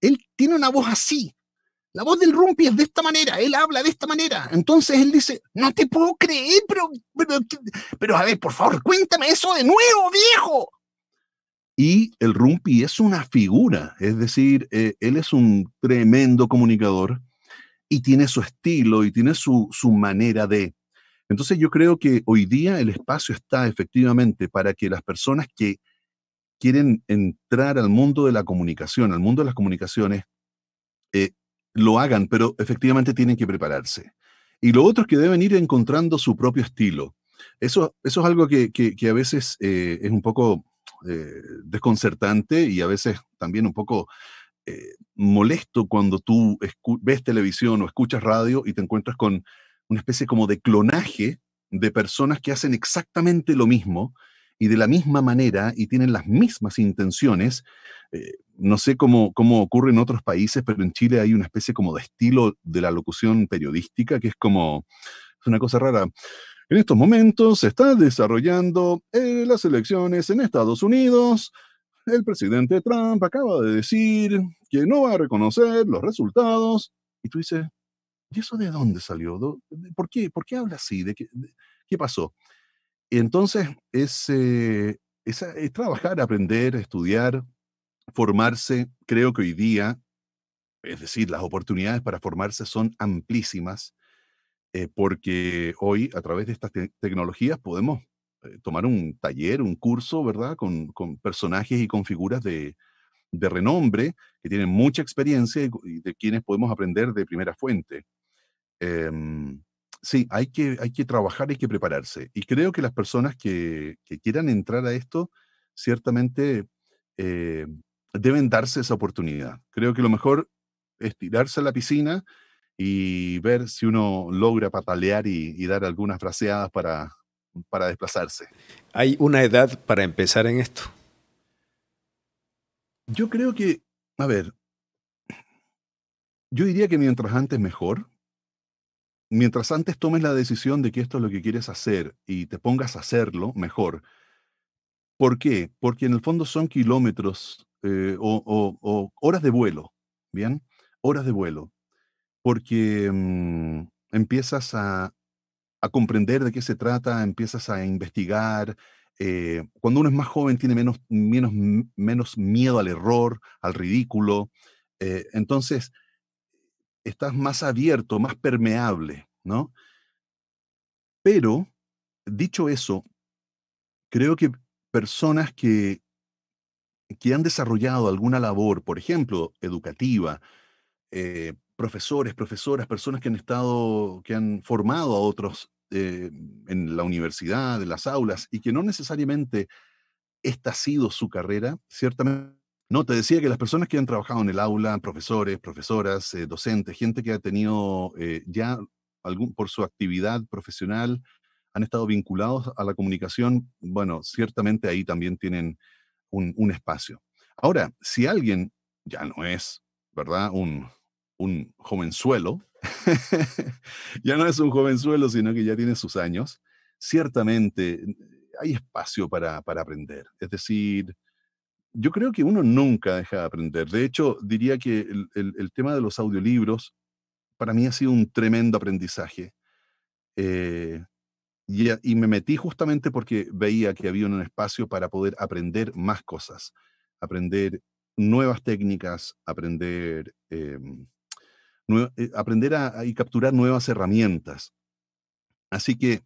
él tiene una voz así. La voz del Rumpi es de esta manera, él habla de esta manera. Entonces él dice, no te puedo creer, pero, pero, a ver, por favor, cuéntame eso de nuevo, viejo. Y el Rumpi es una figura, es decir, eh, él es un tremendo comunicador y tiene su estilo y tiene su, su manera de, entonces yo creo que hoy día el espacio está efectivamente para que las personas que quieren entrar al mundo de la comunicación, al mundo de las comunicaciones, eh, lo hagan, pero efectivamente tienen que prepararse. Y lo otro es que deben ir encontrando su propio estilo. Eso, eso es algo que, a veces eh, es un poco eh, desconcertante y a veces también un poco molesto cuando tú ves televisión o escuchas radio y te encuentras con una especie como de clonaje de personas que hacen exactamente lo mismo y de la misma manera y tienen las mismas intenciones. Eh, no sé cómo, cómo ocurre en otros países, pero en Chile hay una especie como de estilo de la locución periodística que es como, es una cosa rara. En estos momentos se está desarrollando eh, las elecciones en Estados Unidos. El presidente Trump acaba de decir que no va a reconocer los resultados. Y tú dices, ¿Y eso de dónde salió? ¿Por qué, ¿Por habla así? qué, pasó? Entonces, eh, eh, es, trabajar, aprender, estudiar, formarse. Creo que hoy día, es decir, las oportunidades para formarse son amplísimas, eh, porque hoy a través de estas tecnologías podemos tomar un taller, un curso, ¿verdad? Con, con personajes y con figuras de, de renombre, que tienen mucha experiencia y, de quienes podemos aprender de primera fuente. Em, sí, hay que, hay que trabajar, hay que prepararse. Y creo que las personas que, quieran entrar a esto, ciertamente eh, deben darse esa oportunidad. Creo que lo mejor es tirarse a la piscina y ver si uno logra patalear y, dar algunas fraseadas para, para desplazarse. ¿Hay una edad para empezar en esto? Yo creo que, a ver, yo diría que mientras antes mejor, mientras antes tomes la decisión de que esto es lo que quieres hacer y te pongas a hacerlo, mejor. ¿Por qué? Porque en el fondo son kilómetros eh, o, o, horas de vuelo, ¿bien? Horas de vuelo. Porque mm, empiezas a, a comprender de qué se trata, empiezas a investigar, eh, cuando uno es más joven tiene menos, menos, menos miedo al error, al ridículo. Eh, entonces, estás más abierto, más permeable, ¿no? Pero, dicho eso, creo que personas que, que han desarrollado alguna labor, por ejemplo, educativa, eh, profesores, profesoras, personas que han estado, que han formado a otros eh, en la universidad, en las aulas, y que no necesariamente esta ha sido su carrera, ciertamente. No, te decía que las personas que han trabajado en el aula, profesores, profesoras, eh, docentes, gente que ha tenido eh, ya algún, por su actividad profesional, han estado vinculados a la comunicación, bueno, ciertamente ahí también tienen un, espacio. Ahora, si alguien ya no es, ¿verdad? Un, un jovenzuelo, ya no es un jovenzuelo, sino que ya tiene sus años. Ciertamente hay espacio para, aprender. Es decir, yo creo que uno nunca deja de aprender. De hecho, diría que el, tema de los audiolibros para mí ha sido un tremendo aprendizaje. Eh, y, y, me metí justamente porque veía que había un espacio para poder aprender más cosas, aprender nuevas técnicas, aprender... Eh, eh, aprender a, y capturar nuevas herramientas. Así que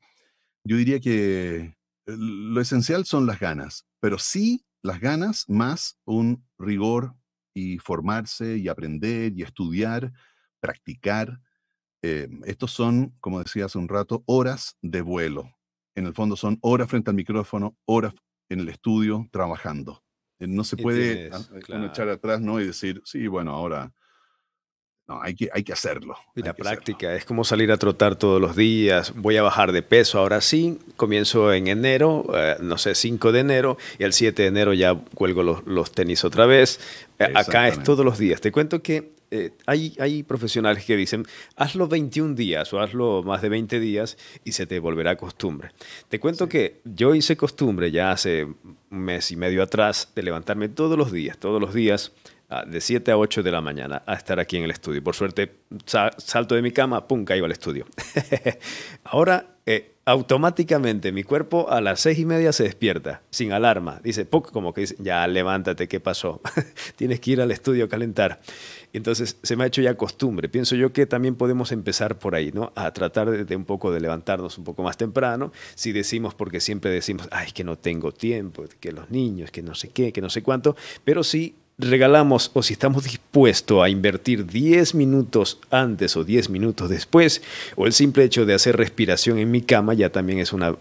yo diría que eh, lo esencial son las ganas, pero sí las ganas más un rigor y formarse y aprender y estudiar, practicar. Eh, estos son, como decía hace un rato, horas de vuelo. En el fondo son horas frente al micrófono, horas en el estudio trabajando. no se puede ah, echar atrás ¿no? y decir, sí, bueno, ahora no, hay que, hacerlo. la práctica es como salir a trotar todos los días. Voy a bajar de peso ahora sí. Comienzo en enero, eh, no sé, 5 de enero, y el 7 de enero ya cuelgo los, tenis otra vez. Eh, acá es todos los días. Te cuento que eh, hay, hay profesionales que dicen, hazlo 21 días o hazlo más de 20 días y se te volverá costumbre. Te cuento que yo hice costumbre ya hace un mes y medio atrás de levantarme todos los días, todos los días de 7 a 8 de la mañana a estar aquí en el estudio. Por suerte, salto de mi cama, pum, caigo al estudio. Ahora, eh, automáticamente mi cuerpo a las 6 y media se despierta, sin alarma. Dice, ¡pum!, como que dice, ya levántate, ¿qué pasó? Tienes que ir al estudio a calentar. Entonces, se me ha hecho ya costumbre. Pienso yo que también podemos empezar por ahí, ¿no? A tratar de, un poco de levantarnos un poco más temprano. Si decimos, porque siempre decimos, ay, es que no tengo tiempo, que los niños, que no sé qué, que no sé cuánto, pero sí regalamos o si estamos dispuestos a invertir 10 minutos antes o 10 minutos después, o el simple hecho de hacer respiración en mi cama ya también es una,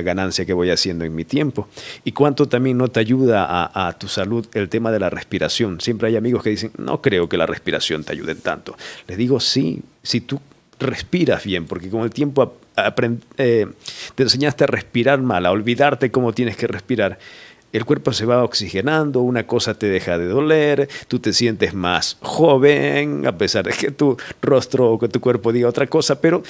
ganancia que voy haciendo en mi tiempo. Y cuánto también no te ayuda a, tu salud el tema de la respiración. Siempre hay amigos que dicen, no creo que la respiración te ayude tanto. Les digo, sí, si tú respiras bien, porque con el tiempo eh, te enseñaste a respirar mal, a olvidarte cómo tienes que respirar el cuerpo se va oxigenando, una cosa te deja de doler, tú te sientes más joven, a pesar de que tu rostro o que tu cuerpo diga otra cosa, pero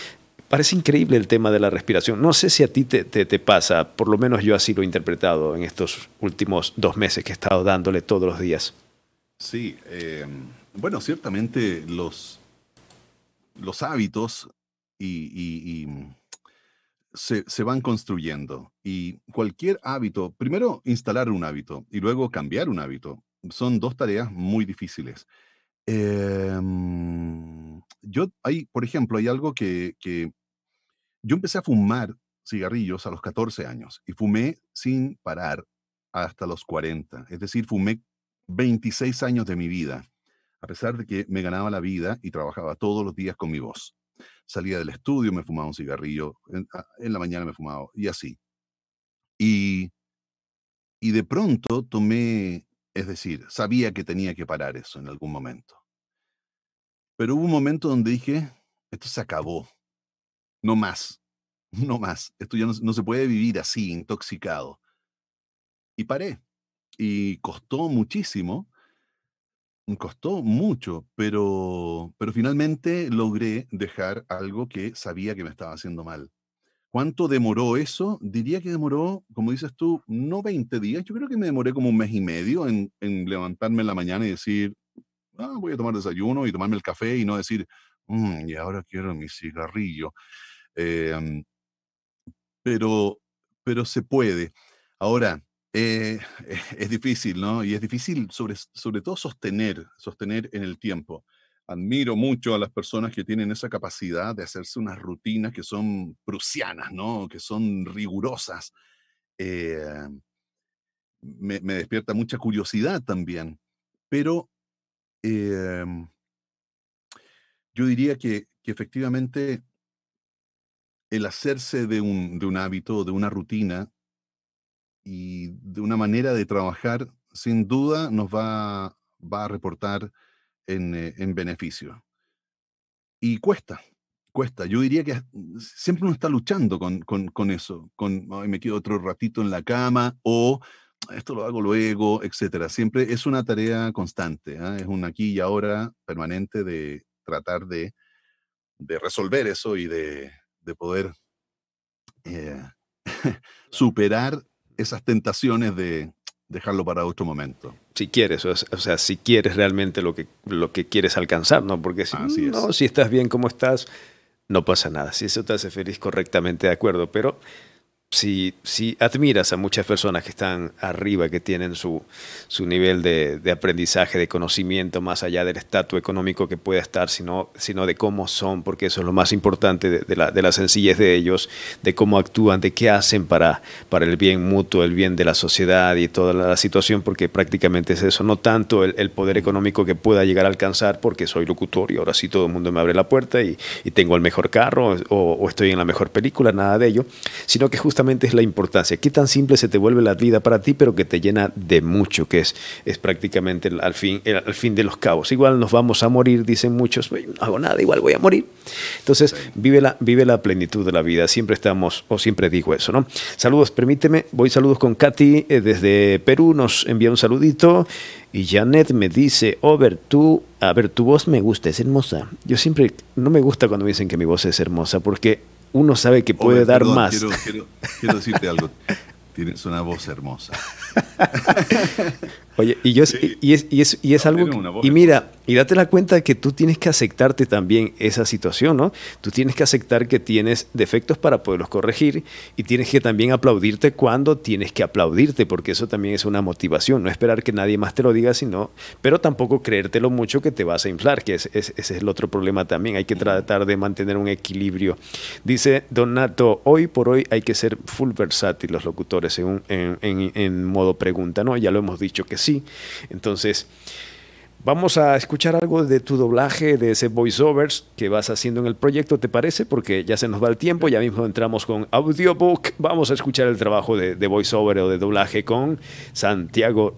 parece increíble el tema de la respiración. No sé si a ti te, pasa, por lo menos yo así lo he interpretado en estos últimos dos meses que he estado dándole todos los días. Sí, eh, bueno, ciertamente los, los hábitos y se, van construyendo y cualquier hábito, primero instalar un hábito y luego cambiar un hábito, son dos tareas muy difíciles. Em, yo, hay, por ejemplo, hay algo que, que yo empecé a fumar cigarrillos a los 14 años y fumé sin parar hasta los 40, es decir, fumé 26 años de mi vida, a pesar de que me ganaba la vida y trabajaba todos los días con mi voz salía del estudio, me fumaba un cigarrillo, en, la mañana me fumaba, y así. Y, de pronto tomé, es decir, sabía que tenía que parar eso en algún momento. Pero hubo un momento donde dije, esto se acabó, no más, no más, esto ya no se puede vivir así, intoxicado. Y paré. Y costó muchísimo, costó mucho, pero, pero finalmente logré dejar algo que sabía que me estaba haciendo mal. ¿Cuánto demoró eso? Diría que demoró, como dices tú, no 20 días, yo creo que me demoré como un mes y medio en, levantarme en la mañana y decir, ah, voy a tomar desayuno y tomarme el café y no decir, mm, y ahora quiero mi cigarrillo. Em, pero, pero se puede. Ahora, eh, es difícil, ¿no? Y es difícil sobre, sobre todo sostener, sostener en el tiempo. Admiro mucho a las personas que tienen esa capacidad de hacerse unas rutinas que son prusianas, ¿no? Que son rigurosas. Eh, me, despierta mucha curiosidad también, pero eh, yo diría que, que, efectivamente el hacerse de un, de un hábito, de una rutina, y de una manera de trabajar sin duda nos va, va a reportar en, eh, en, beneficio. Y cuesta, cuesta. Yo diría que mm, siempre uno está luchando con, con, eso, con me quedo otro ratito en la cama o esto lo hago luego, etcétera. Siempre es una tarea constante, ¿ah? es un aquí y ahora permanente de tratar de, de resolver eso y de, de poder eh, superar esas tentaciones de dejarlo para otro momento. Si quieres, o sea, si quieres realmente lo que, lo que quieres alcanzar, ¿no? Porque si, no, si estás bien como estás, no pasa nada. Si eso te hace feliz, correctamente de acuerdo. Pero si, admiras a muchas personas que están arriba, que tienen su, su nivel de, de, aprendizaje, de conocimiento, más allá del estatus económico que pueda estar, sino, sino de cómo son, porque eso es lo más importante de, la, de sencillez de ellos, de cómo actúan, de qué hacen para, para el bien mutuo, el bien de la sociedad y toda la, situación, porque prácticamente es eso, no tanto el, poder económico que pueda llegar a alcanzar, porque soy locutor y ahora sí todo el mundo me abre la puerta y, y tengo el mejor carro o, o estoy en la mejor película, nada de ello, sino que justamente es la importancia. Qué tan simple se te vuelve la vida para ti, pero que te llena de mucho, que es, es prácticamente al, fin, fin de los cabos. Igual nos vamos a morir, dicen muchos, no hago nada, igual voy a morir. Entonces, vive, la, plenitud de la vida. Siempre estamos, o siempre digo eso, ¿no? Saludos, permíteme, voy saludos con Katy eh, desde Perú, nos envía un saludito. Y Janet me dice, Over, tú, a ver, tu voz me gusta, es hermosa. Yo siempre, no me gusta cuando me dicen que mi voz es hermosa, porque uno sabe que puede dar más. Quiero, quiero, quiero decirte algo. Tienes una voz hermosa. Oye, y, yo, y, es, y, es, y es algo... y mira, y date la cuenta que tú tienes que aceptarte también esa situación, ¿no? Tú tienes que aceptar que tienes defectos para poderlos corregir y tienes que también aplaudirte cuando tienes que aplaudirte, porque eso también es una motivación, no esperar que nadie más te lo diga, sino, pero tampoco creértelo mucho que te vas a inflar, que es, ese es el otro problema también, hay que tratar de mantener un equilibrio. Dice Donato, hoy por hoy hay que ser full versátil los locutores en, en, en modo pregunta, ¿no? Ya lo hemos dicho que sí entonces, vamos a escuchar algo de tu doblaje, de ese voiceovers que vas haciendo en el proyecto, ¿te parece? Porque ya se nos va el tiempo, ya mismo entramos con audiobook. Vamos a escuchar el trabajo de, de voiceover o de doblaje con Santiago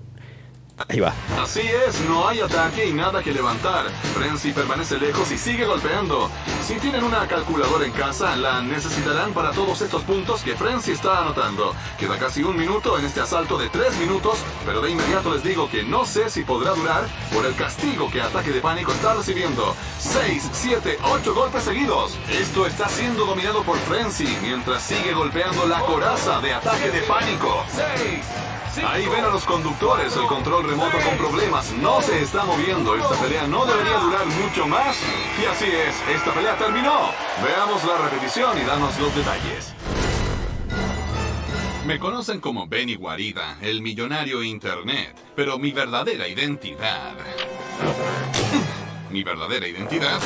Así es, no hay ataque y nada que levantar. Frenzy permanece lejos y sigue golpeando. Si tienen una calculadora en casa, la necesitarán para todos estos puntos que Frenzy está anotando. Queda casi un minuto en este asalto de 3 minutos, pero de inmediato les digo que no sé si podrá durar por el castigo que Ataque de Pánico está recibiendo. 6, 7, 8 golpes seguidos. Esto está siendo dominado por Frenzy mientras sigue golpeando la coraza de Ataque de Pánico. 6 Ahí ven a los conductores, el control remoto con problemas. No se está moviendo. Esta pelea no debería durar mucho más. Y así es, esta pelea terminó. Veamos la repetición y danos los detalles. Me conocen como Benny Guarida, el millonario internet, pero mi verdadera identidad... Mi verdadera identidad...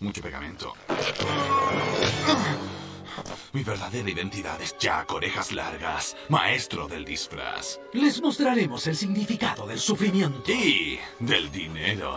Mucho pegamento. Mi verdadera identidad es Jack Orejas Largas, maestro del disfraz. Les mostraremos el significado del sufrimiento. Y del dinero.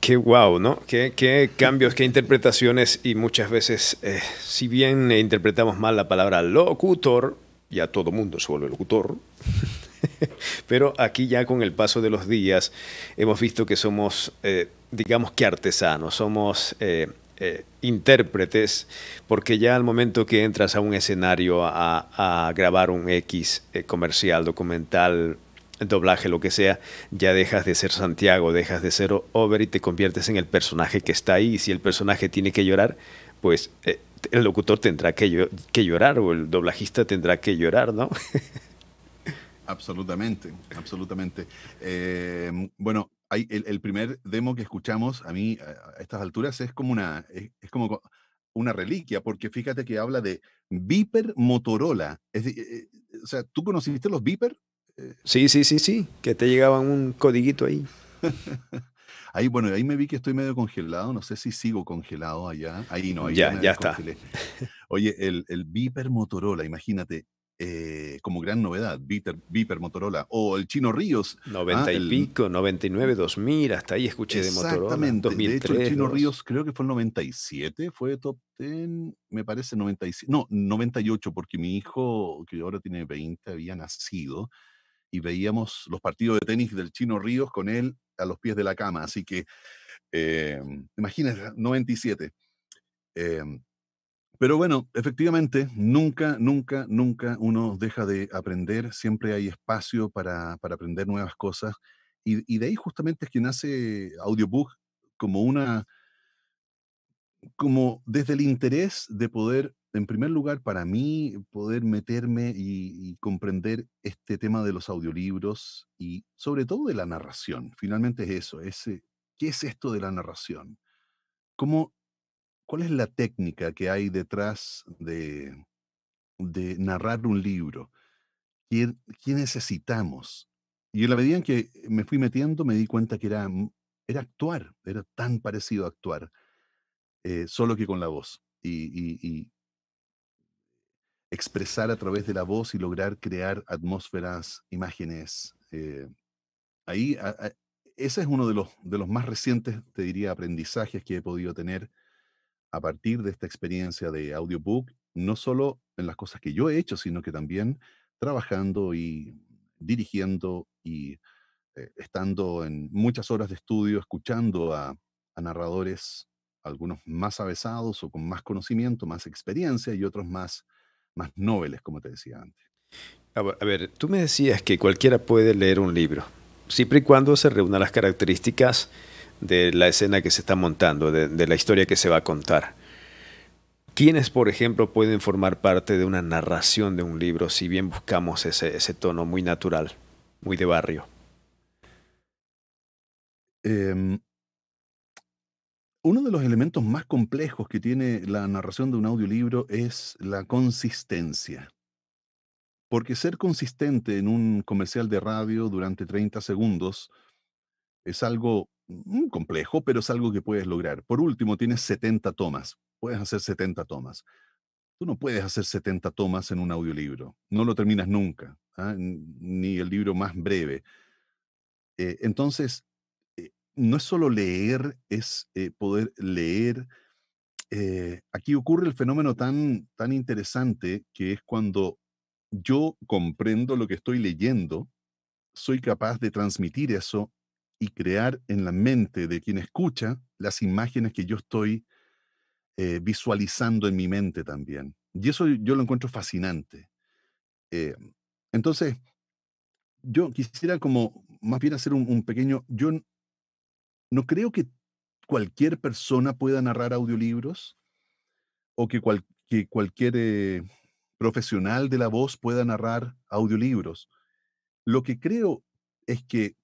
Qué guau, ¿no? Qué, cambios, qué interpretaciones y muchas veces, eh, si bien interpretamos mal la palabra locutor, ya todo mundo se vuelve locutor, pero aquí ya con el paso de los días hemos visto que somos, eh, digamos que artesanos, somos... Eh, eh, intérpretes, porque ya al momento que entras a un escenario a, grabar un X eh, comercial, documental, doblaje, lo que sea, ya dejas de ser Santiago, dejas de ser Over y te conviertes en el personaje que está ahí. Y si el personaje tiene que llorar, pues eh, el locutor tendrá que, que llorar o el doblajista tendrá que llorar, ¿no? absolutamente, absolutamente. bueno, el, primer demo que escuchamos a mí a estas alturas es como una, es, como una reliquia, porque fíjate que habla de Viper Motorola. Es eh, eh, o sea, ¿tú conociste los Viper? Eh. Sí, sí, sí, sí, que te llegaban un codiguito ahí. ahí, bueno, ahí me vi que estoy medio congelado, no sé si sigo congelado allá. Ahí no, ya, ya, está. Oye, el, el Viper Motorola, imagínate, eh, como gran novedad, Viper, Viper, Motorola, o el Chino Ríos. 90 ¿ah? y pico, 99, 2000, hasta ahí escuché de Motorola. Exactamente, de hecho el Chino Ríos creo que fue el 97, fue top 10, me parece 97, no, 98, porque mi hijo, que ahora tiene 20, había nacido, y veíamos los partidos de tenis del Chino Ríos con él a los pies de la cama, así que, eh, imagínense, 97. Eh, pero bueno, efectivamente, nunca, nunca, nunca uno deja de aprender, siempre hay espacio para, aprender nuevas cosas. Y, de ahí justamente es que nace Audiobook como una, como desde el interés de poder, en primer lugar, para mí, poder meterme y, comprender este tema de los audiolibros y sobre todo de la narración. Finalmente es eso, ese, eh, ¿qué es esto de la narración? ¿Cómo ¿Cuál es la técnica que hay detrás de, narrar un libro? ¿Qué, necesitamos? Y en la medida en que me fui metiendo, me di cuenta que era, mm, actuar, era tan parecido a actuar, eh, solo que con la voz. Y, expresar a través de la voz y lograr crear atmósferas, imágenes. Eh, ahí, ese es uno los, de los más recientes, te diría, aprendizajes que he podido tener a partir de esta experiencia de audiobook, no solo en las cosas que yo he hecho, sino que también trabajando y dirigiendo y eh, estando en muchas horas de estudio, escuchando a, narradores, algunos más avesados o con más conocimiento, más experiencia y otros más, más noveles, como te decía antes. A ver, tú me decías que cualquiera puede leer un libro, siempre y cuando se reúnan las características de la escena que se está montando, de, la historia que se va a contar. ¿Quiénes, por ejemplo, pueden formar parte de una narración de un libro si bien buscamos ese, ese tono muy natural, muy de barrio? Em, uno de los elementos más complejos que tiene la narración de un audiolibro es la consistencia. Porque ser consistente en un comercial de radio durante 30 segundos es algo complejo, pero es algo que puedes lograr. Por último, tienes 70 tomas. Puedes hacer 70 tomas. Tú no puedes hacer 70 tomas en un audiolibro. No lo terminas nunca, ¿ah? ni el libro más breve. Eh, entonces, eh, no es solo leer, es eh, poder leer. aquí ocurre el fenómeno tan, tan interesante que es cuando yo comprendo lo que estoy leyendo, soy capaz de transmitir eso y crear en la mente de quien escucha las imágenes que yo estoy eh, visualizando en mi mente también. Y eso yo lo encuentro fascinante. Eh, entonces, yo quisiera como más bien hacer un, pequeño, yo no creo que cualquier persona pueda narrar audiolibros o que, cualquier eh, profesional de la voz pueda narrar audiolibros. Lo que creo es que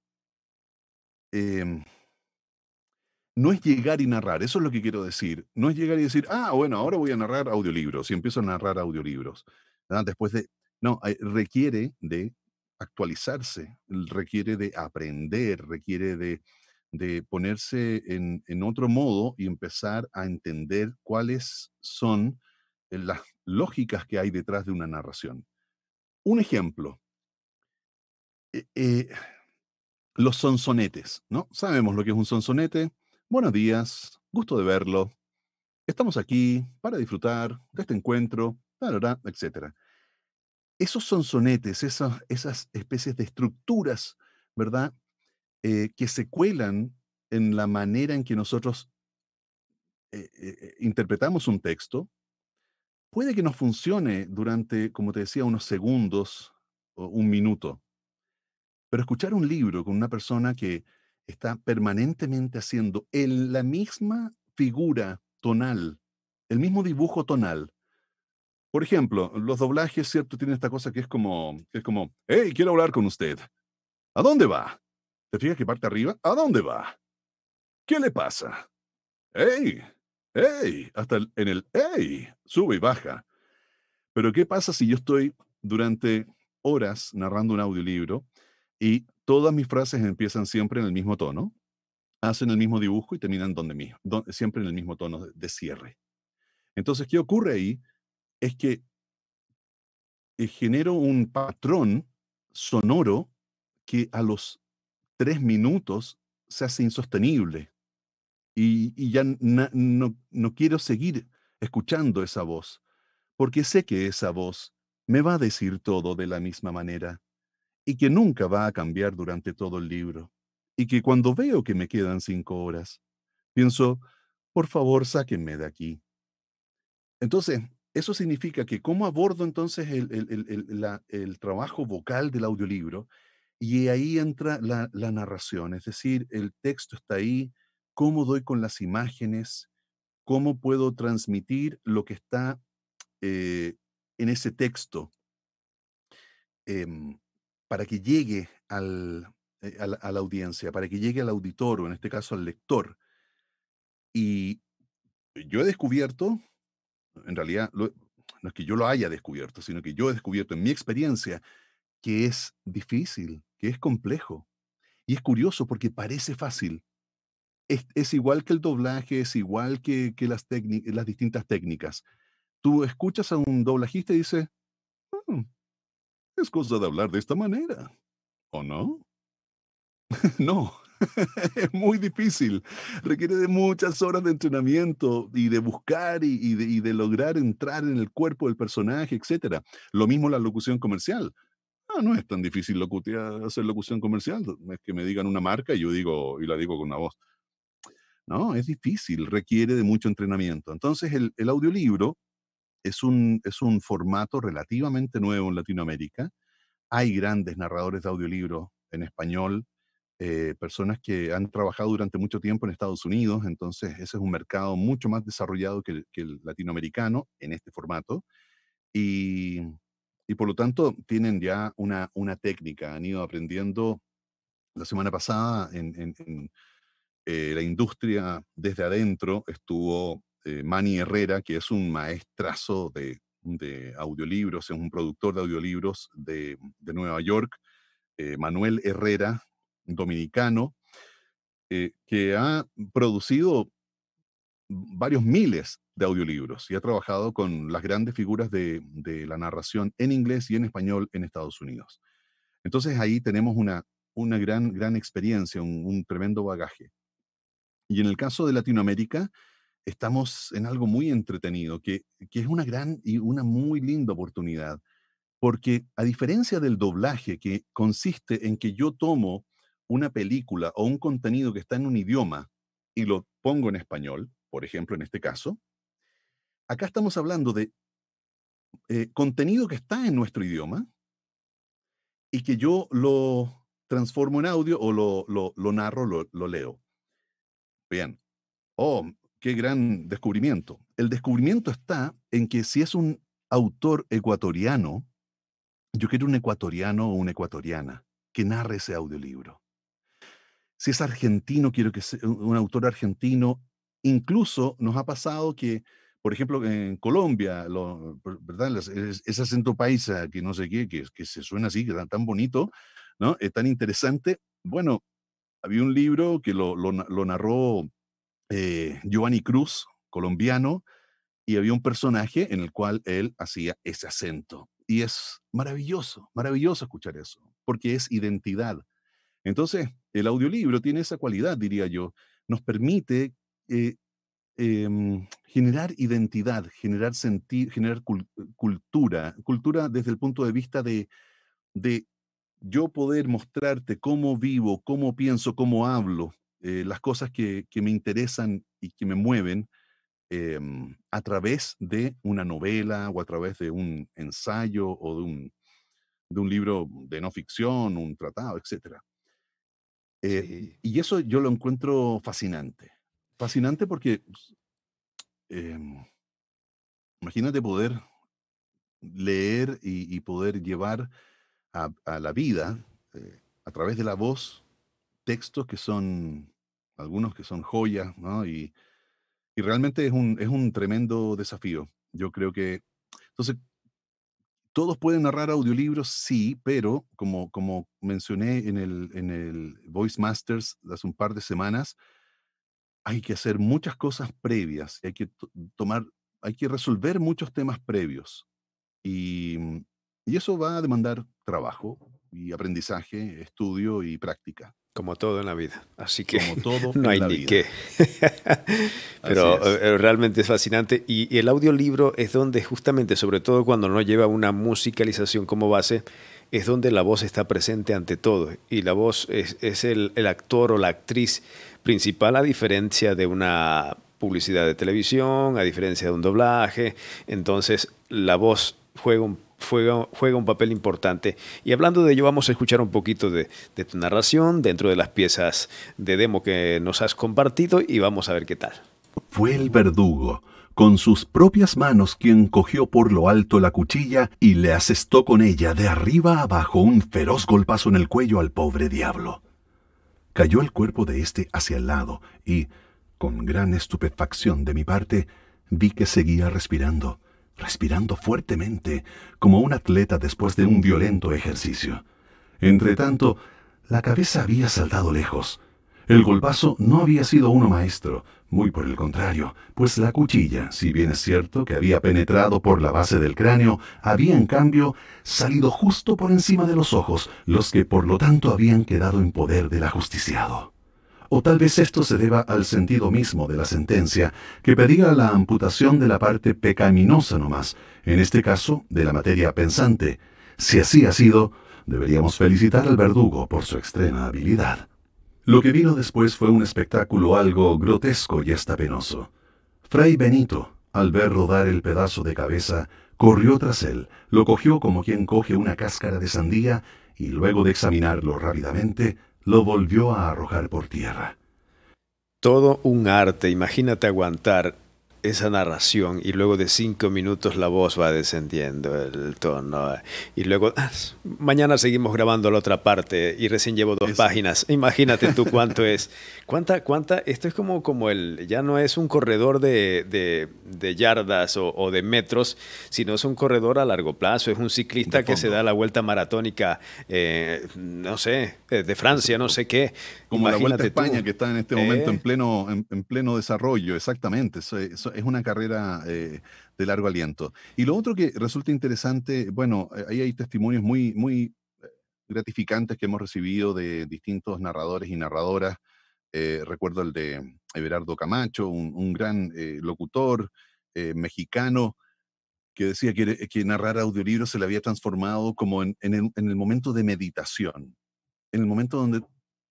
Em, no es llegar y narrar, eso es lo que quiero decir. No es llegar y decir, ah, bueno, ahora voy a narrar audiolibros y empiezo a narrar audiolibros. Después de, no, eh, requiere de actualizarse, requiere de aprender, requiere de, de ponerse en, en, otro modo y empezar a entender cuáles son eh, las lógicas que hay detrás de una narración. Un ejemplo. Eh, los sonsonetes, ¿no? Sabemos lo que es un sonsonete. Buenos días, gusto de verlo. Estamos aquí para disfrutar de este encuentro, etc. Esos sonsonetes, esas, esas especies de estructuras, ¿verdad? Eh, que se cuelan en la manera en que nosotros eh, eh, interpretamos un texto, puede que nos funcione durante, como te decía, unos segundos o un minuto, pero escuchar un libro con una persona que está permanentemente haciendo la misma figura tonal, el mismo dibujo tonal. Por ejemplo, los doblajes, ¿cierto? Tienen esta cosa que es como, es como, hey, quiero hablar con usted. ¿A dónde va? ¿Te fijas que parte arriba? ¿A dónde va? ¿Qué le pasa? ¡Hey! ¡Hey! Hasta en el ¡Hey! Sube y baja. Pero ¿qué pasa si yo estoy durante horas narrando un audiolibro y todas mis frases empiezan siempre en el mismo tono, hacen el mismo dibujo y terminan donde mismo, siempre en el mismo tono de, cierre. Entonces, ¿qué ocurre ahí? Es que eh, genero un patrón sonoro que a los tres minutos se hace insostenible y, ya no, no quiero seguir escuchando esa voz, porque sé que esa voz me va a decir todo de la misma manera y que nunca va a cambiar durante todo el libro, y que cuando veo que me quedan cinco horas, pienso, por favor, sáquenme de aquí. Entonces, eso significa que cómo abordo entonces el, trabajo vocal del audiolibro, y ahí entra la, narración, es decir, el texto está ahí, cómo doy con las imágenes, cómo puedo transmitir lo que está eh, en ese texto. Em, para que llegue al, eh, a, la, audiencia, para que llegue al auditor o en este caso al lector. Y yo he descubierto, en realidad, no es que yo lo haya descubierto, sino que yo he descubierto en mi experiencia que es difícil, que es complejo. Y es curioso porque parece fácil. Es, igual que el doblaje, es igual que, que las, las distintas técnicas. Tú escuchas a un doblajista y dices, mm, es cosa de hablar de esta manera, ¿o no? no, es muy difícil. Requiere de muchas horas de entrenamiento y de buscar y, de, lograr entrar en el cuerpo del personaje, etc. Lo mismo la locución comercial. No, ah, no es tan difícil hacer locución comercial. Es que me digan una marca y yo digo, y la digo con una voz. No, es difícil, requiere de mucho entrenamiento. Entonces, el audiolibro es un, es un formato relativamente nuevo en Latinoamérica. Hay grandes narradores de audiolibros en español, eh, personas que han trabajado durante mucho tiempo en Estados Unidos, entonces ese es un mercado mucho más desarrollado que el, latinoamericano en este formato. Y, por lo tanto tienen ya una, una técnica, han ido aprendiendo la semana pasada en, eh, la industria desde adentro estuvo eh, Manny Herrera, que es un maestrazo de, audiolibros, es un productor de audiolibros de, Nueva York, eh, Manuel Herrera, dominicano, eh, que ha producido varios miles de audiolibros y ha trabajado con las grandes figuras de, la narración en inglés y en español en Estados Unidos. Entonces ahí tenemos una, gran, experiencia, un, un tremendo bagaje. Y en el caso de Latinoamérica, estamos en algo muy entretenido, que, es una gran y una muy linda oportunidad, porque a diferencia del doblaje, que consiste en que yo tomo una película o un contenido que está en un idioma y lo pongo en español, por ejemplo, en este caso, acá estamos hablando de eh, contenido que está en nuestro idioma y que yo lo transformo en audio o lo, narro, lo, leo. Bien, oh, Qué gran descubrimiento. El descubrimiento está en que si es un autor ecuatoriano, yo quiero un ecuatoriano o una ecuatoriana que narre ese audiolibro. Si es argentino, quiero que sea un autor argentino. Incluso nos ha pasado que, por ejemplo, en Colombia, lo, ¿verdad? ese acento paisa que no sé qué, que, se suena así, que tan, tan bonito, ¿no? Es tan interesante. Bueno, había un libro que lo narró eh, Giovanni Cruz, colombiano, y había un personaje en el cual él hacía ese acento. Y es maravilloso, maravilloso escuchar eso, porque es identidad. Entonces, el audiolibro tiene esa cualidad, diría yo. Nos permite eh, em, generar identidad, generar sentir, generar cultura, cultura desde el punto de vista de, de yo poder mostrarte cómo vivo, cómo pienso, cómo hablo, eh, las cosas que, me interesan y que me mueven em, a través de una novela o a través de un ensayo o de un, libro de no ficción, un tratado, etc. Eh, y eso yo lo encuentro fascinante. Fascinante porque pues, em, imagínate poder leer y, poder llevar a la vida eh, a través de la voz textos que son, algunos que son joyas, ¿no? Y, y realmente es un, es un tremendo desafío. Yo creo que, entonces, todos pueden narrar audiolibros, sí, pero como, como mencioné en el, en el Voice Masters hace un par de semanas, hay que hacer muchas cosas previas, hay que tomar, hay que resolver muchos temas previos. Y, y eso va a demandar trabajo, y aprendizaje, estudio y práctica. Como todo en la vida. Así que todo no hay ni qué. Pero eh, realmente es fascinante. Y, el audiolibro es donde justamente, sobre todo cuando no lleva una musicalización como base, es donde la voz está presente ante todo. Y la voz es, el, el actor o la actriz principal, a diferencia de una publicidad de televisión, a diferencia de un doblaje. Entonces la voz juega un juega, un papel importante. Y hablando de ello, vamos a escuchar un poquito de, de tu narración dentro de las piezas de demo que nos has compartido y vamos a ver qué tal. Fue el verdugo con sus propias manos quien cogió por lo alto la cuchilla y le asestó con ella de arriba abajo un feroz golpazo en el cuello al pobre diablo. Cayó el cuerpo de éste hacia el lado y, con gran estupefacción de mi parte, vi que seguía respirando respirando fuertemente, como un atleta después de un violento ejercicio. Entretanto, la cabeza había saltado lejos. El golpazo no había sido uno maestro, muy por el contrario, pues la cuchilla, si bien es cierto que había penetrado por la base del cráneo, había en cambio salido justo por encima de los ojos, los que por lo tanto habían quedado en poder del ajusticiado o tal vez esto se deba al sentido mismo de la sentencia, que pedía la amputación de la parte pecaminosa nomás, en este caso de la materia pensante. Si así ha sido, deberíamos felicitar al verdugo por su extrema habilidad. Lo que vino después fue un espectáculo algo grotesco y hasta penoso. Fray Benito, al ver rodar el pedazo de cabeza, corrió tras él, lo cogió como quien coge una cáscara de sandía y luego de examinarlo rápidamente, lo volvió a arrojar por tierra. Todo un arte, imagínate aguantar esa narración y luego de cinco minutos la voz va descendiendo el tono y luego ah, mañana seguimos grabando la otra parte y recién llevo dos páginas imagínate tú cuánto es cuánta cuánta esto es como como el ya no es un corredor de, yardas o, de metros sino es un corredor a largo plazo es un ciclista que se da la vuelta maratónica eh, no sé eh, de Francia no sé qué como la vuelta a España que está en este momento en eh. pleno en, pleno desarrollo exactamente es una carrera eh, de largo aliento. Y lo otro que resulta interesante, bueno, eh, ahí hay testimonios muy, muy eh, gratificantes que hemos recibido de distintos narradores y narradoras. recuerdo el de Everardo Camacho, un, gran locutor mexicano que decía que, narrar audiolibros se le había transformado como en, en el momento de meditación, en el momento donde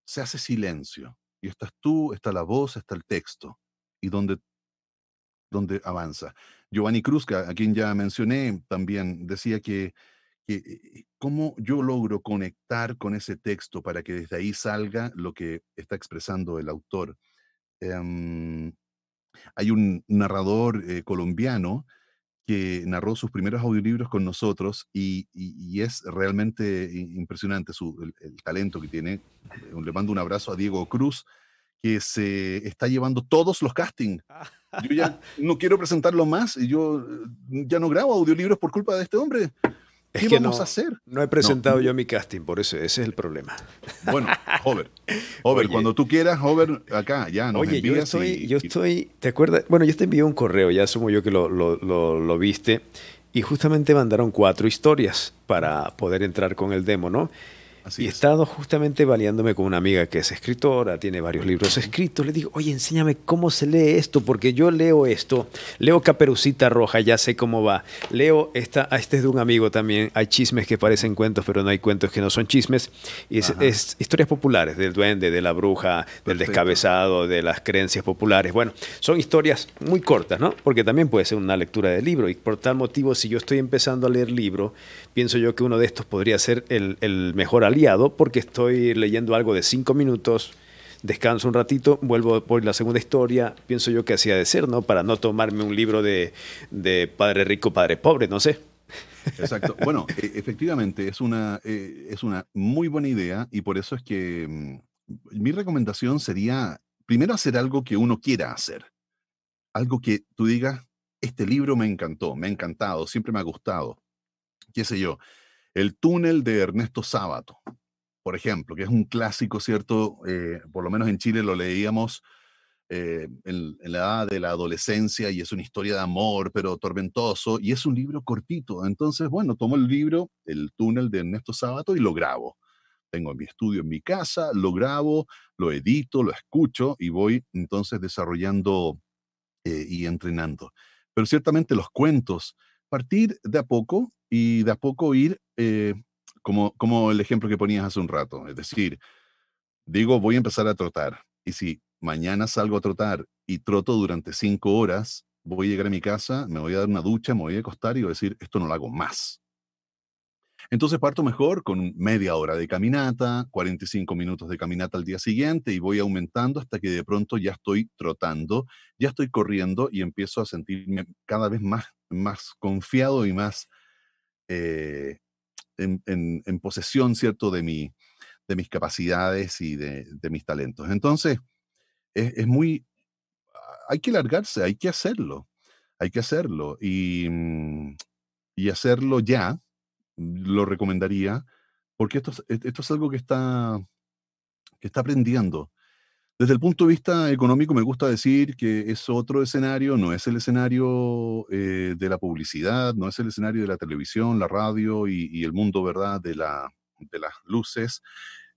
se hace silencio y estás tú, está la voz, está el texto, y donde donde avanza. Giovanni Cruzca, a quien ya mencioné, también decía que, que eh, cómo yo logro conectar con ese texto para que desde ahí salga lo que está expresando el autor. Em, hay un narrador eh, colombiano que narró sus primeros audiolibros con nosotros y, es realmente impresionante su, el, talento que tiene. Eh, le mando un abrazo a Diego Cruz, que se está llevando todos los castings. Ah. Yo ya no quiero presentarlo más y yo eh, ya no grabo audiolibros por culpa de este hombre. ¿Qué vamos a hacer? No he presentado yo mi casting, por eso ese es el problema. Bueno, Over, cuando tú quieras, Over, acá, ya no. Oye, envías yo estoy, yo estoy, ¿te acuerdas? Bueno, yo te envié un correo, ya asumo yo que lo, lo viste, y justamente mandaron cuatro historias para poder entrar con el demo, ¿no? y he estado justamente baleándome con una amiga que es escritora, tiene varios libros escritos. Le digo, oye, enséñame cómo se lee esto, porque yo leo esto, leo Caperucita Roja, ya sé cómo va. Leo esta, ah, este es de un amigo también. Hay chismes que parecen cuentos, pero no hay cuentos que no son chismes. Y es, historias populares del duende, de la bruja, del descabezado, de las creencias populares. Bueno, son historias muy cortas, ¿no? Porque también puede ser una lectura de libro. Y por tal motivo, si yo estoy empezando a leer libro, pienso yo que uno de estos podría ser el, el mejor aliado porque estoy leyendo algo de cinco minutos, descanso un ratito, vuelvo por la segunda historia, pienso yo que hacía de ser, ¿no? Para no tomarme un libro de, de padre rico, padre pobre, no sé. Exacto. Bueno, e, efectivamente, es una, e, es una muy buena idea y por eso es que mm, mi recomendación sería primero hacer algo que uno quiera hacer. Algo que tú digas, este libro me encantó, me ha encantado, siempre me ha gustado, qué sé yo. El túnel de Ernesto Sábato, por ejemplo, que es un clásico, ¿cierto? Eh, por lo menos en Chile lo leíamos eh, en, la edad de la adolescencia y es una historia de amor, pero tormentoso, y es un libro cortito. Entonces, bueno, tomo el libro, El túnel de Ernesto Sábato, y lo grabo. Tengo mi estudio en mi casa, lo grabo, lo edito, lo escucho y voy entonces desarrollando eh, y entrenando. Pero ciertamente los cuentos, a partir de a poco y de a poco ir, eh, como, como el ejemplo que ponías hace un rato, es decir, digo, voy a empezar a trotar. Y si mañana salgo a trotar y troto durante cinco horas, voy a llegar a mi casa, me voy a dar una ducha, me voy a acostar y voy a decir, esto no lo hago más. Entonces parto mejor con media hora de caminata, 45 minutos de caminata al día siguiente y voy aumentando hasta que de pronto ya estoy trotando, ya estoy corriendo y empiezo a sentirme cada vez más, más confiado y más eh, en, posesión, ¿cierto?, de, mi, de mis capacidades y de, mis talentos. Entonces, es, muy, hay que largarse, hay que hacerlo, hay que hacerlo y, mm, y hacerlo ya, lo recomendaría, porque esto, esto es algo que está, que está aprendiendo desde el punto de vista económico, me gusta decir que es otro escenario, no es el escenario eh, de la publicidad, no es el escenario de la televisión, la radio y, el mundo, ¿verdad?, de, las luces.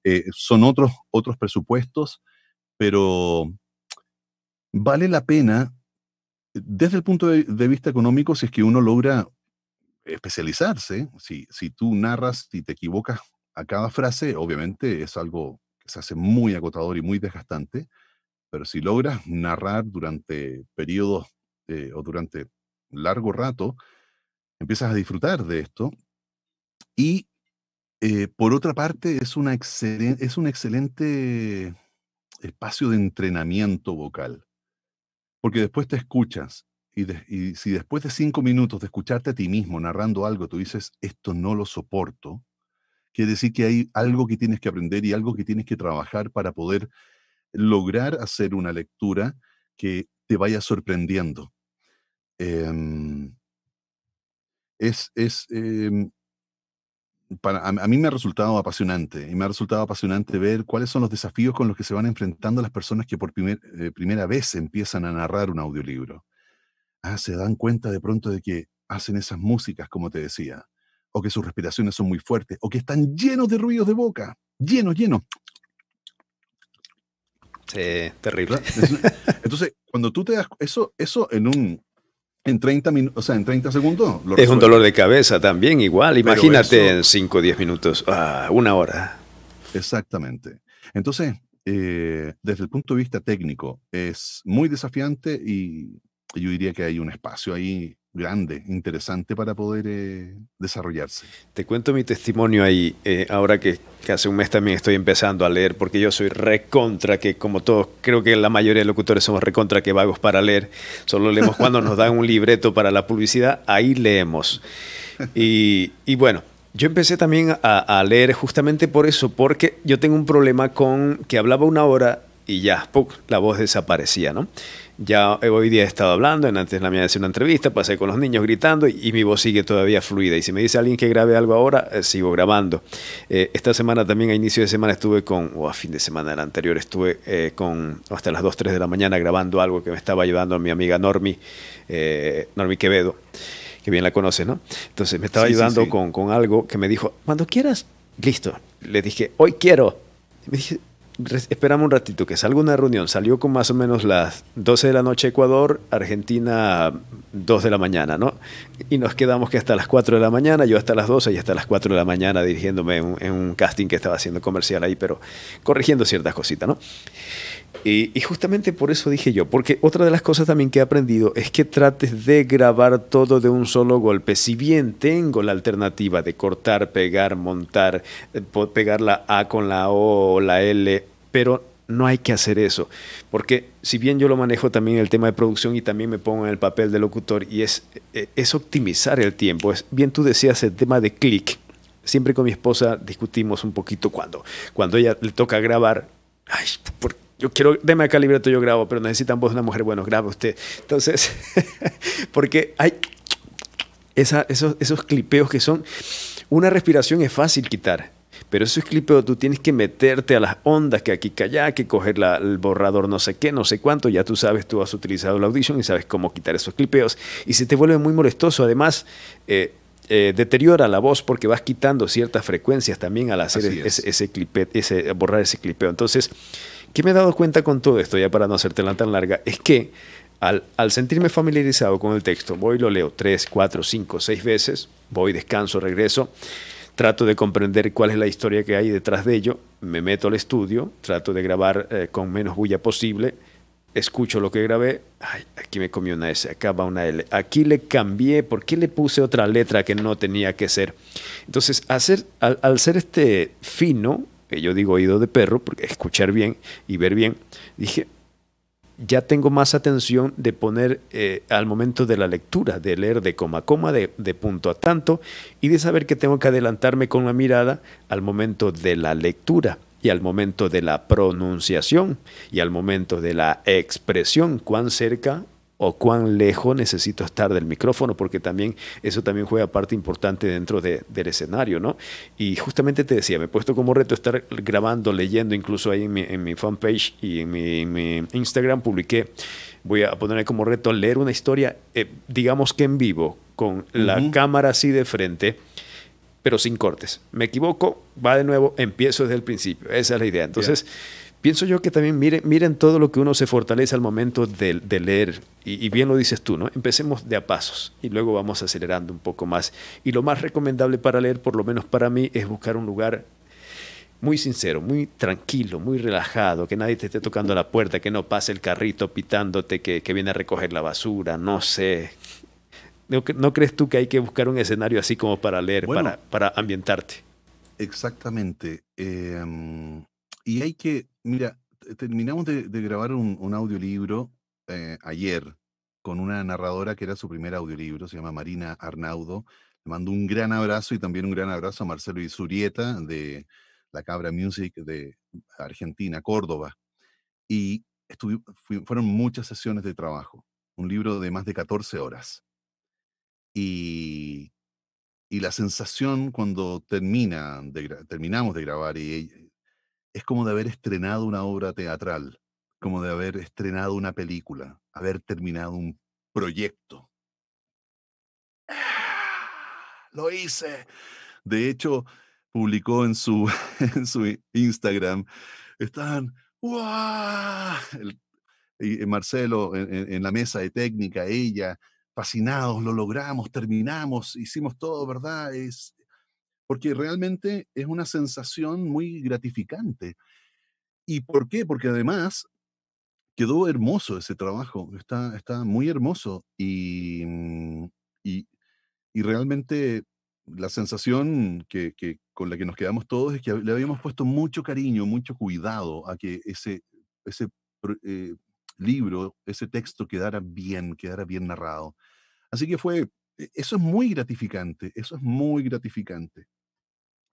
Eh, son otros, otros presupuestos, pero vale la pena, desde el punto de, vista económico, si es que uno logra especializarse, si, tú narras y te equivocas a cada frase, obviamente es algo se hace muy agotador y muy desgastante, pero si logras narrar durante periodos eh, o durante largo rato, empiezas a disfrutar de esto. Y eh, por otra parte, es, una es un excelente espacio de entrenamiento vocal, porque después te escuchas y, si después de cinco minutos de escucharte a ti mismo narrando algo, tú dices, esto no lo soporto, Quiere decir que hay algo que tienes que aprender y algo que tienes que trabajar para poder lograr hacer una lectura que te vaya sorprendiendo. Em, es, es em, para, a, mí me ha resultado apasionante y me ha resultado apasionante ver cuáles son los desafíos con los que se van enfrentando las personas que por eh, primera vez empiezan a narrar un audiolibro. Ah, se dan cuenta de pronto de que hacen esas músicas, como te decía, o que sus respiraciones son muy fuertes, o que están llenos de ruidos de boca, llenos, llenos. Sí, terrible. Entonces, cuando tú te das eso, eso en un en 30 minutos, o sea, en 30 segundos. es un dolor de cabeza también, igual. Imagínate en 5 o 10 minutos, ah, una hora. Exactamente. Entonces, eh, desde el punto de vista técnico, es muy desafiante y yo diría que hay un espacio ahí grande, interesante para poder eh, desarrollarse. Te cuento mi testimonio ahí, eh, ahora que, hace un mes también estoy empezando a leer, porque yo soy recontra, que como todos, creo que la mayoría de locutores somos recontra que vagos para leer, solo leemos cuando nos dan un libreto para la publicidad, ahí leemos. Y, bueno. Yo empecé también a, leer justamente por eso, porque yo tengo un problema con que hablaba una hora y ya, la voz desaparecía, ¿no? Ya hoy día he estado hablando, en antes de la mañana hice una entrevista, pasé con los niños gritando y, mi voz sigue todavía fluida. Y si me dice alguien que grabe algo ahora, eh, sigo grabando. Eh, esta semana también, a inicio de semana, estuve con, o a fin de semana del anterior, estuve eh, con hasta las 2, 3 de la mañana grabando algo que me estaba ayudando mi amiga Normi, Normi Quevedo, que bien la conoce, ¿no? Entonces me estaba ayudando Con, algo que me dijo, cuando quieras, listo. Le dije, hoy quiero. Me dije, esperamos un ratito que salga una reunión. Salió con más o menos las 12 de la noche Ecuador, Argentina 2 de la mañana, ¿no? Y nos quedamos que hasta las 4 de la mañana, yo hasta las 12 y hasta las 4 de la mañana dirigiéndome en, en un casting que estaba haciendo comercial ahí, pero corrigiendo ciertas cositas, ¿no? Y, justamente por eso dije yo, porque otra de las cosas también que he aprendido es que trates de grabar todo de un solo golpe. Si bien tengo la alternativa de cortar, pegar, montar, eh, pegar la A con la O o la L, pero no hay que hacer eso. Porque si bien yo lo manejo también el tema de producción y también me pongo en el papel de locutor y es, e, es optimizar el tiempo. Es, bien tú decías el tema de clic. Siempre con mi esposa discutimos un poquito cuando, cuando ella le toca grabar. Ay, ¿por yo quiero, deme acá el libreto, yo grabo, pero necesitan voz de una mujer, bueno, graba usted. Entonces, porque hay esos, esos clipeos que son, una respiración es fácil quitar, pero esos clipeos tú tienes que meterte a las ondas que aquí allá, que coger la, el borrador no sé qué, no sé cuánto, ya tú sabes, tú has utilizado la audición y sabes cómo quitar esos clipeos. Y se te vuelve muy molestoso, además... Eh, eh, deteriora la voz porque vas quitando ciertas frecuencias también al hacer ese, ese, ese borrar ese clipeo. Entonces, ¿Qué me he dado cuenta con todo esto, ya para no la tan larga? Es que al, sentirme familiarizado con el texto, voy y lo leo tres, cuatro, cinco, seis veces, voy, descanso, regreso, trato de comprender cuál es la historia que hay detrás de ello, me meto al estudio, trato de grabar eh, con menos bulla posible, escucho lo que grabé, aquí me comí una S, acá va una L, aquí le cambié, ¿por qué le puse otra letra que no tenía que ser? Entonces, hacer, al ser este fino, que yo digo oído de perro, porque escuchar bien y ver bien, dije, ya tengo más atención de poner eh, al momento de la lectura, de leer de coma a coma, de, de, punto a tanto, y de saber que tengo que adelantarme con la mirada al momento de la lectura y al momento de la pronunciación y al momento de la expresión, cuán cerca o cuán lejos necesito estar del micrófono, porque también eso también juega parte importante dentro de, del escenario, ¿no? Y justamente te decía, me he puesto como reto estar grabando, leyendo, incluso ahí en mi, fanpage y en mi, Instagram publiqué, voy a ponerle como reto leer una historia, eh, digamos que en vivo, con la cámara así de frente pero sin cortes. Me equivoco, va de nuevo, empiezo desde el principio. Esa es la idea. Entonces, Pienso yo que también miren, todo lo que uno se fortalece al momento de, leer, y, bien lo dices tú, ¿no? Empecemos de a pasos y luego vamos acelerando un poco más. Y lo más recomendable para leer, por lo menos para mí, es buscar un lugar muy sincero, muy tranquilo, muy relajado, que nadie te esté tocando la puerta, que no pase el carrito pitándote, que, viene a recoger la basura, no sé. ¿No, crees tú que hay que buscar un escenario así como para leer, para, para ambientarte? Exactamente. Em, y hay que, mira, terminamos de, grabar un, audiolibro eh, ayer con una narradora que era su primer audiolibro, se llama Marina Arnaudo. Le mando un gran abrazo y también un gran abrazo a Marcelo Isurieta de la Cabra Music de Argentina, Córdoba. Y fueron muchas sesiones de trabajo, un libro de más de 14 horas. Y, la sensación cuando termina terminamos de grabar y es como de haber estrenado una obra teatral, como de haber estrenado una película, haber terminado un proyecto. ¡Ah! Lo hice. De hecho, publicó en su, Instagram, están, eh, Marcelo en, en, la mesa de técnica, ella, fascinados, lo logramos, terminamos, hicimos todo, ¿verdad? Es, porque realmente es una sensación muy gratificante. ¿Y por qué? Porque además quedó hermoso ese trabajo, está, está muy hermoso y, mm, y, realmente la sensación que, con la que nos quedamos todos es que le habíamos puesto mucho cariño, mucho cuidado a que ese, ese eh, libro, ese texto quedara bien, quedara bien narrado. Así que fue e, eso es muy gratificante, eso es muy gratificante.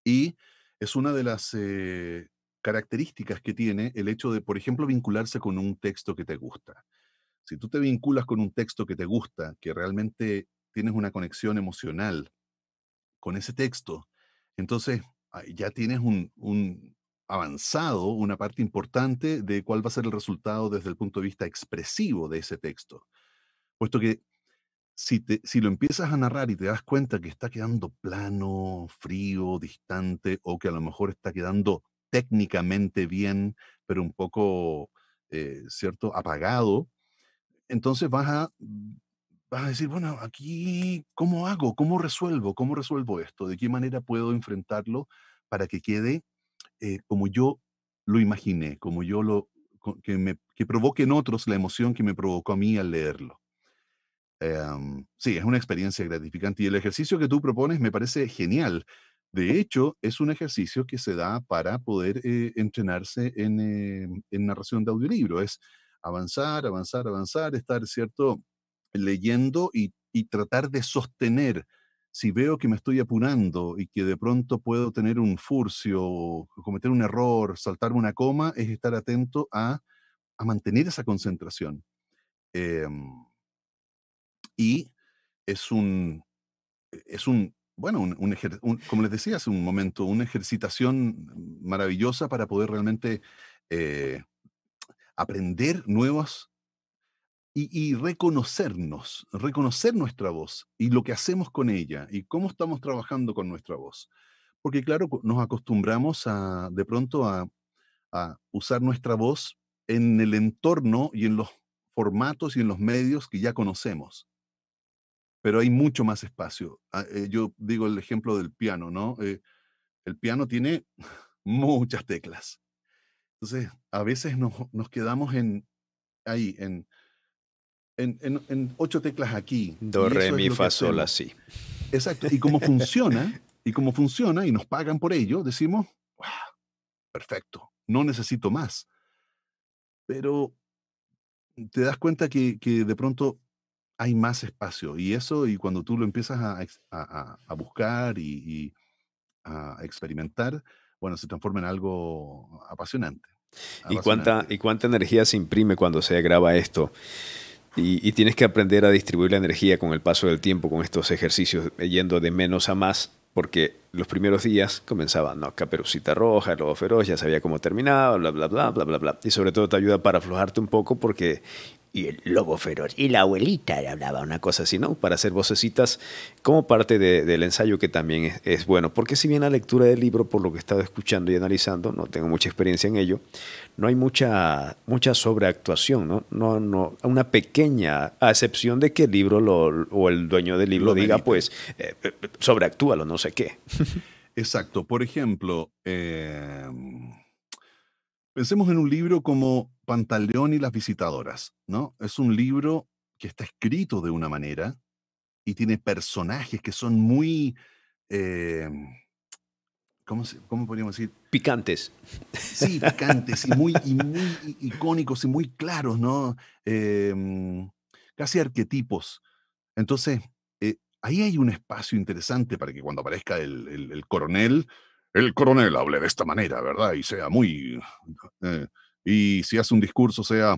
Y es una de las eh, características que tiene el hecho de, por ejemplo, vincularse con un texto que te gusta. Si tú te vinculas con un texto que te gusta, que realmente tienes una conexión emocional con ese texto, entonces ah, ya tienes un, un avanzado, una parte importante de cuál va a ser el resultado desde el punto de vista expresivo de ese texto. Puesto que si, si lo empiezas a narrar y te das cuenta que está quedando plano, frío, distante, o que a lo mejor está quedando técnicamente bien, pero un poco, eh, ¿cierto?, apagado, entonces vas a, mm, vas a decir, bueno, aquí, ¿cómo hago? ¿Cómo resuelvo? ¿Cómo resuelvo esto? ¿De qué manera puedo enfrentarlo para que quede eh, como yo lo imaginé, como yo lo, que, me, que provoque en otros la emoción que me provocó a mí al leerlo? Em, sí, es una experiencia gratificante y el ejercicio que tú propones me parece genial. De hecho, es un ejercicio que se da para poder eh, entrenarse eh, en, narración de audiolibro. Es avanzar, avanzar, avanzar, estar, ¿cierto?, leyendo y, tratar de sostener. Si veo que me estoy apurando y que de pronto puedo tener un furcio, cometer un error, saltarme una coma, es estar atento a, mantener esa concentración. Em, y es un, es un bueno, un, como les decía hace un momento, una ejercitación maravillosa para poder realmente eh, aprender nuevas y, reconocernos, reconocer nuestra voz y lo que hacemos con ella y cómo estamos trabajando con nuestra voz. Porque claro, nos acostumbramos a, de pronto a usar nuestra voz en el entorno y en los formatos y en los medios que ya conocemos pero hay mucho más espacio. Ah, eh, yo digo el ejemplo del piano, ¿no? Eh, el piano tiene muchas teclas. Entonces, a veces nos, quedamos en ahí, en, en, ocho teclas aquí. Do, re, mi, fa, sol, así. Exacto. Y como funciona, y como funciona, y nos pagan por ello, decimos, wow, perfecto, no necesito más. Pero te das cuenta que de pronto hay más espacio. Y eso, y cuando tú lo empiezas a, buscar y, a experimentar, bueno, se transforma en algo apasionante. ¿Y, cuánta, ¿Y cuánta energía se imprime cuando se graba esto? Y, tienes que aprender a distribuir la energía con el paso del tiempo, con estos ejercicios, eh, yendo de menos a más, porque los primeros días comenzaban, no, caperucita roja, lobo feroz, ya sabía cómo terminaba, bla, bla, bla, bla, bla, bla. Y sobre todo te ayuda para aflojarte un poco porque y el lobo feroz. Y la abuelita le hablaba una cosa así, ¿no? Para hacer vocecitas como parte del ensayo que también es, bueno. Porque si bien la lectura del libro, por lo que he estado escuchando y analizando, no tengo mucha experiencia en ello, no hay mucha, mucha sobreactuación, ¿no? no, no una pequeña, a excepción de que el libro o el dueño del libro diga, pues, eh, eh, sobreactúalo, no sé qué. Exacto. Por ejemplo, eh, pensemos en un libro como Pantaleón y las visitadoras, ¿no? Es un libro que está escrito de una manera y tiene personajes que son muy... Eh, ¿Cómo, podríamos decir? Picantes. Sí, picantes y muy, icónicos y muy claros, ¿no? Em, casi arquetipos. Entonces, eh, ahí hay un espacio interesante para que cuando aparezca el, coronel, el coronel hable de esta manera, ¿verdad? Y sea muy... Eh, y si hace un discurso sea,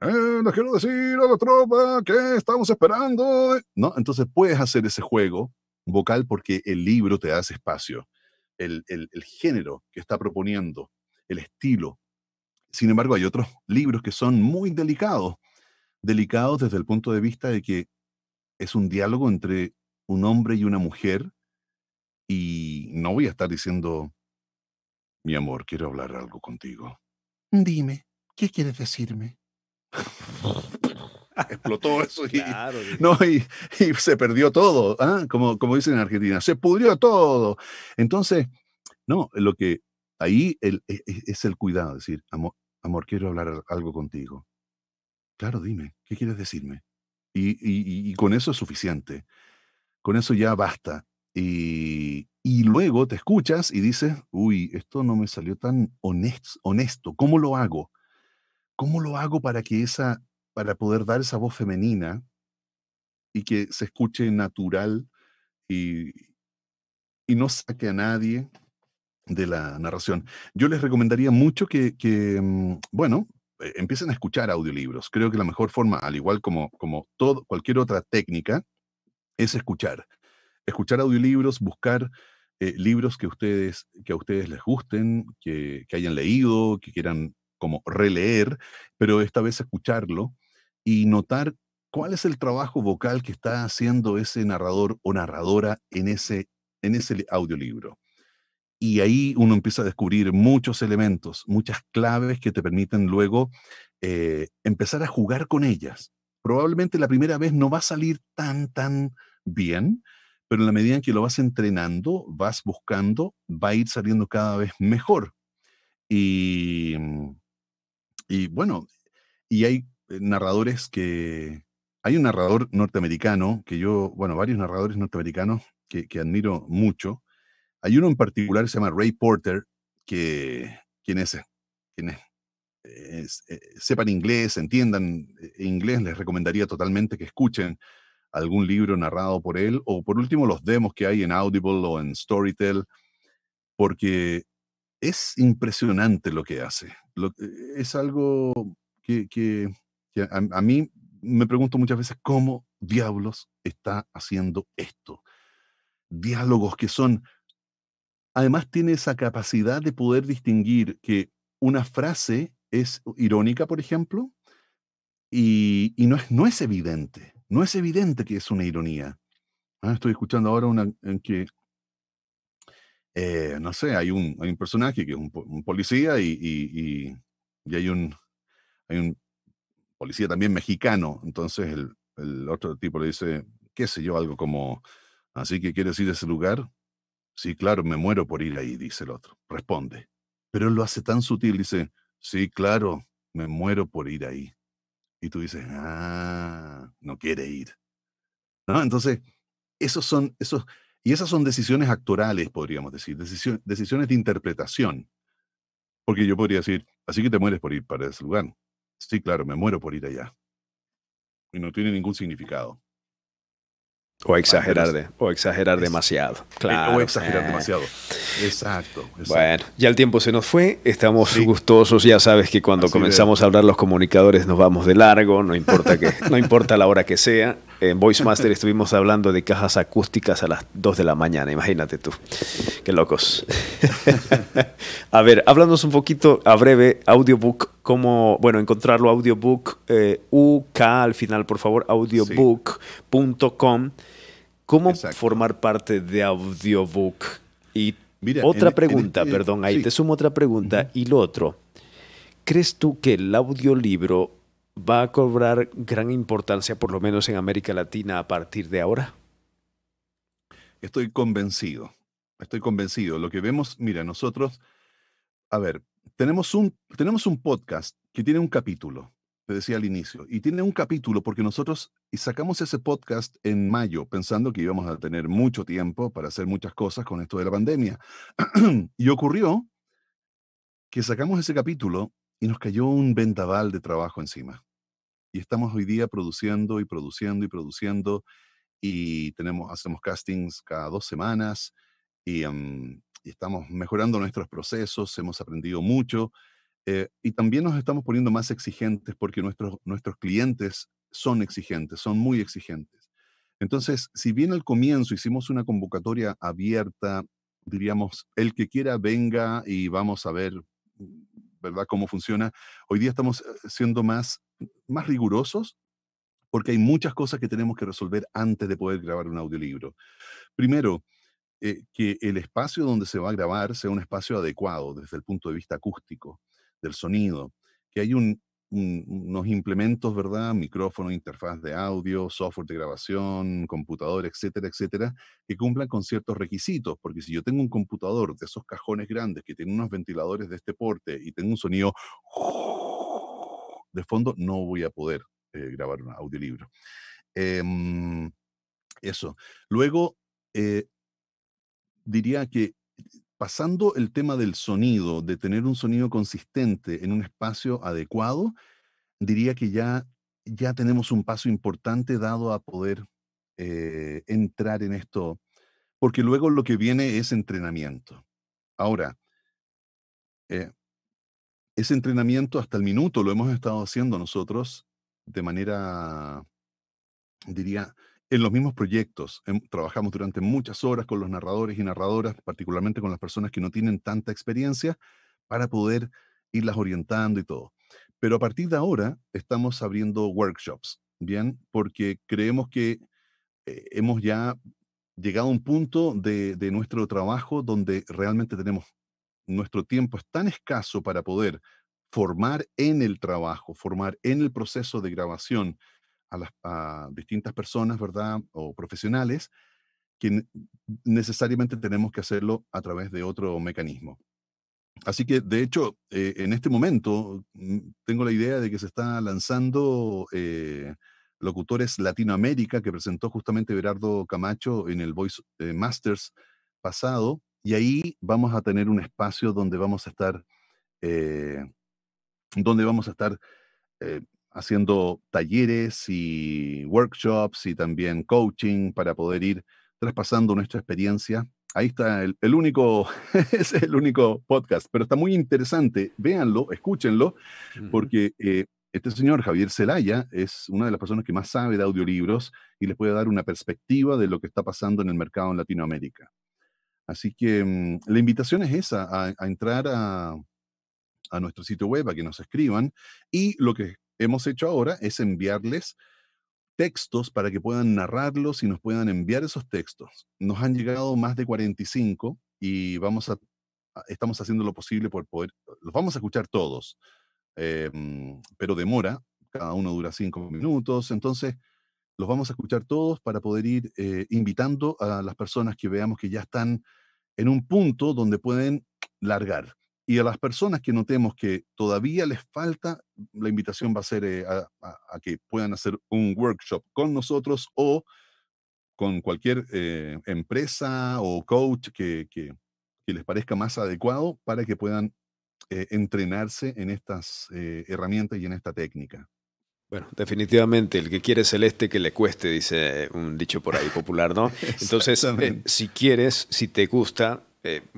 les eh, quiero decir a la tropa que estamos esperando, ¿no? Entonces puedes hacer ese juego vocal porque el libro te da ese espacio, el, el género que está proponiendo, el estilo. Sin embargo, hay otros libros que son muy delicados, delicados desde el punto de vista de que es un diálogo entre un hombre y una mujer y no voy a estar diciendo, mi amor, quiero hablar algo contigo. Dime, ¿qué quieres decirme? Explotó eso y, no, y, se perdió todo, ¿ah? como, como dicen en Argentina, se pudrió todo. Entonces, no, lo que ahí e, e, es, el cuidado, decir, amor, quiero hablar algo contigo. Claro, dime, ¿qué quieres decirme? y, y con eso es suficiente. Con eso ya basta y, luego te escuchas y dices, uy, esto no me salió tan honesto, honesto. ¿Cómo lo hago? ¿Cómo lo hago para que esa, para poder dar esa voz femenina y que se escuche natural y, no saque a nadie de la narración? Yo les recomendaría mucho que, que mm, bueno, eh, empiecen a escuchar audiolibros. Creo que la mejor forma, al igual como, como todo, cualquier otra técnica, es escuchar escuchar audiolibros, buscar eh, libros que, ustedes, que a ustedes les gusten, que, hayan leído, que quieran como releer, pero esta vez escucharlo y notar cuál es el trabajo vocal que está haciendo ese narrador o narradora en ese, en ese audiolibro. Y ahí uno empieza a descubrir muchos elementos, muchas claves que te permiten luego eh, empezar a jugar con ellas. Probablemente la primera vez no va a salir tan, tan bien, pero en la medida en que lo vas entrenando, vas buscando, va a ir saliendo cada vez mejor. Y, mm, y bueno, y hay eh, narradores que... Hay un narrador norteamericano que yo, bueno, varios narradores norteamericanos que, admiro mucho. Hay uno en particular que se llama Ray Porter, que quién es, eh, quién es eh, sepan inglés, entiendan inglés, les recomendaría totalmente que escuchen algún libro narrado por él, o por último los demos que hay en Audible o en Storytel, porque es impresionante lo que hace. Eh, es algo que, a, mí me pregunto muchas veces cómo diablos está haciendo esto. Diálogos que son, además tiene esa capacidad de poder distinguir que una frase es irónica, por ejemplo, y, y no, es, no es evidente no es evidente que es una ironía. ¿ah? estoy escuchando ahora una en que, eh, no sé, hay un, un personaje que es un, policía y, y, hay, un, hay un policía también mexicano. Entonces el, el otro tipo le dice, qué sé yo, algo como, así que quieres ir a ese lugar. Sí, claro, me muero por ir ahí, dice el otro. Responde. Pero él lo hace tan sutil, dice, sí, claro, me muero por ir ahí. Y tú dices, ah, no quiere ir. ¿No? Entonces, esos son, esos, y esas son decisiones actorales, podríamos decir, decisiones, decisiones de interpretación. Porque yo podría decir, así que te mueres por ir para ese lugar. Sí, claro, me muero por ir allá. Y no tiene ningún significado. O exagerar, o exagerar demasiado. O eh. exagerar demasiado. Exacto, Bueno, ya el tiempo se nos fue. Estamos gustosos. Ya sabes que cuando comenzamos a hablar los comunicadores nos vamos de largo. No importa, que, no importa la hora que sea en Voice estuvimos hablando de cajas acústicas a las 2 de la mañana, imagínate tú. Qué locos. a ver, háblanos un poquito a breve, audiobook, cómo, bueno, encontrarlo, audiobook, eh, UK al final, por favor, audiobook.com. ¿Cómo formar parte de audiobook? Y otra pregunta, eh, perdón, ahí te sumo otra pregunta. Y lo otro, ¿crees tú que el audiolibro va a cobrar gran importancia, por lo menos en América Latina, a partir de ahora? Estoy convencido, estoy convencido. Lo que vemos, mira, nosotros, a ver, tenemos un, tenemos un podcast que tiene un capítulo, te decía al inicio, y tiene un capítulo porque nosotros sacamos ese podcast en mayo pensando que íbamos a tener mucho tiempo para hacer muchas cosas con esto de la pandemia. y ocurrió que sacamos ese capítulo y nos cayó un vendaval de trabajo encima. Y estamos hoy día produciendo y produciendo y produciendo y tenemos, hacemos castings cada dos semanas y, em, estamos mejorando nuestros procesos, hemos aprendido mucho eh, y también nos estamos poniendo más exigentes porque nuestros, nuestros clientes son exigentes, son muy exigentes. Entonces, si bien al comienzo hicimos una convocatoria abierta, diríamos, el que quiera venga y vamos a ver mm, ¿verdad? Cómo funciona. Hoy día estamos eh, siendo más, más rigurosos porque hay muchas cosas que tenemos que resolver antes de poder grabar un audiolibro. Primero, eh, que el espacio donde se va a grabar sea un espacio adecuado desde el punto de vista acústico, del sonido, que hay un unos implementos, ¿verdad? Micrófono, interfaz de audio, software de grabación, computador, etcétera, etcétera, que cumplan con ciertos requisitos, porque si yo tengo un computador de esos cajones grandes que tiene unos ventiladores de este porte y tengo un sonido de fondo, no voy a poder eh, grabar un audiolibro. Em, eso. Luego, eh, diría que pasando el tema del sonido, de tener un sonido consistente en un espacio adecuado, diría que ya, ya tenemos un paso importante dado a poder eh, entrar en esto, porque luego lo que viene es entrenamiento. Ahora, eh, ese entrenamiento hasta el minuto lo hemos estado haciendo nosotros de manera, diría, en los mismos proyectos. Em, trabajamos durante muchas horas con los narradores y narradoras, particularmente con las personas que no tienen tanta experiencia, para poder irlas orientando y todo. Pero a partir de ahora estamos abriendo workshops, ¿bien? Porque creemos que eh, hemos ya llegado a un punto de, de nuestro trabajo donde realmente tenemos, nuestro tiempo es tan escaso para poder formar en el trabajo, formar en el proceso de grabación, a, distintas personas, ¿verdad? O profesionales, que necesariamente tenemos que hacerlo a través de otro mecanismo. Así que, de hecho, eh, en este momento mm, tengo la idea de que se está lanzando eh, Locutores Latinoamérica, que presentó justamente Gerardo Camacho en el Voice eh, Masters pasado, y ahí vamos a tener un espacio donde vamos a estar, donde vamos a estar haciendo talleres y workshops y también coaching para poder ir traspasando nuestra experiencia. Ahí está el, único, es el único podcast, pero está muy interesante. Véanlo, escúchenlo, porque eh, este señor Javier Celaya es una de las personas que más sabe de audiolibros y les puede dar una perspectiva de lo que está pasando en el mercado en Latinoamérica. Así que mm, la invitación es esa, a, entrar a, nuestro sitio web, a que nos escriban. Y lo que hemos hecho ahora es enviarles textos para que puedan narrarlos y nos puedan enviar esos textos. Nos han llegado más de 45 y vamos a, estamos haciendo lo posible por poder, los vamos a escuchar todos, em, pero demora, cada uno dura cinco minutos, entonces los vamos a escuchar todos para poder ir eh, invitando a las personas que veamos que ya están en un punto donde pueden largar. Y a las personas que notemos que todavía les falta, la invitación va a ser eh, a, que puedan hacer un workshop con nosotros o con cualquier eh, empresa o coach que, les parezca más adecuado para que puedan eh, entrenarse en estas herramientas y en esta técnica. Bueno, definitivamente, el que quiere celeste que le cueste, dice un dicho por ahí popular, ¿no? Entonces, si quieres, si te gusta,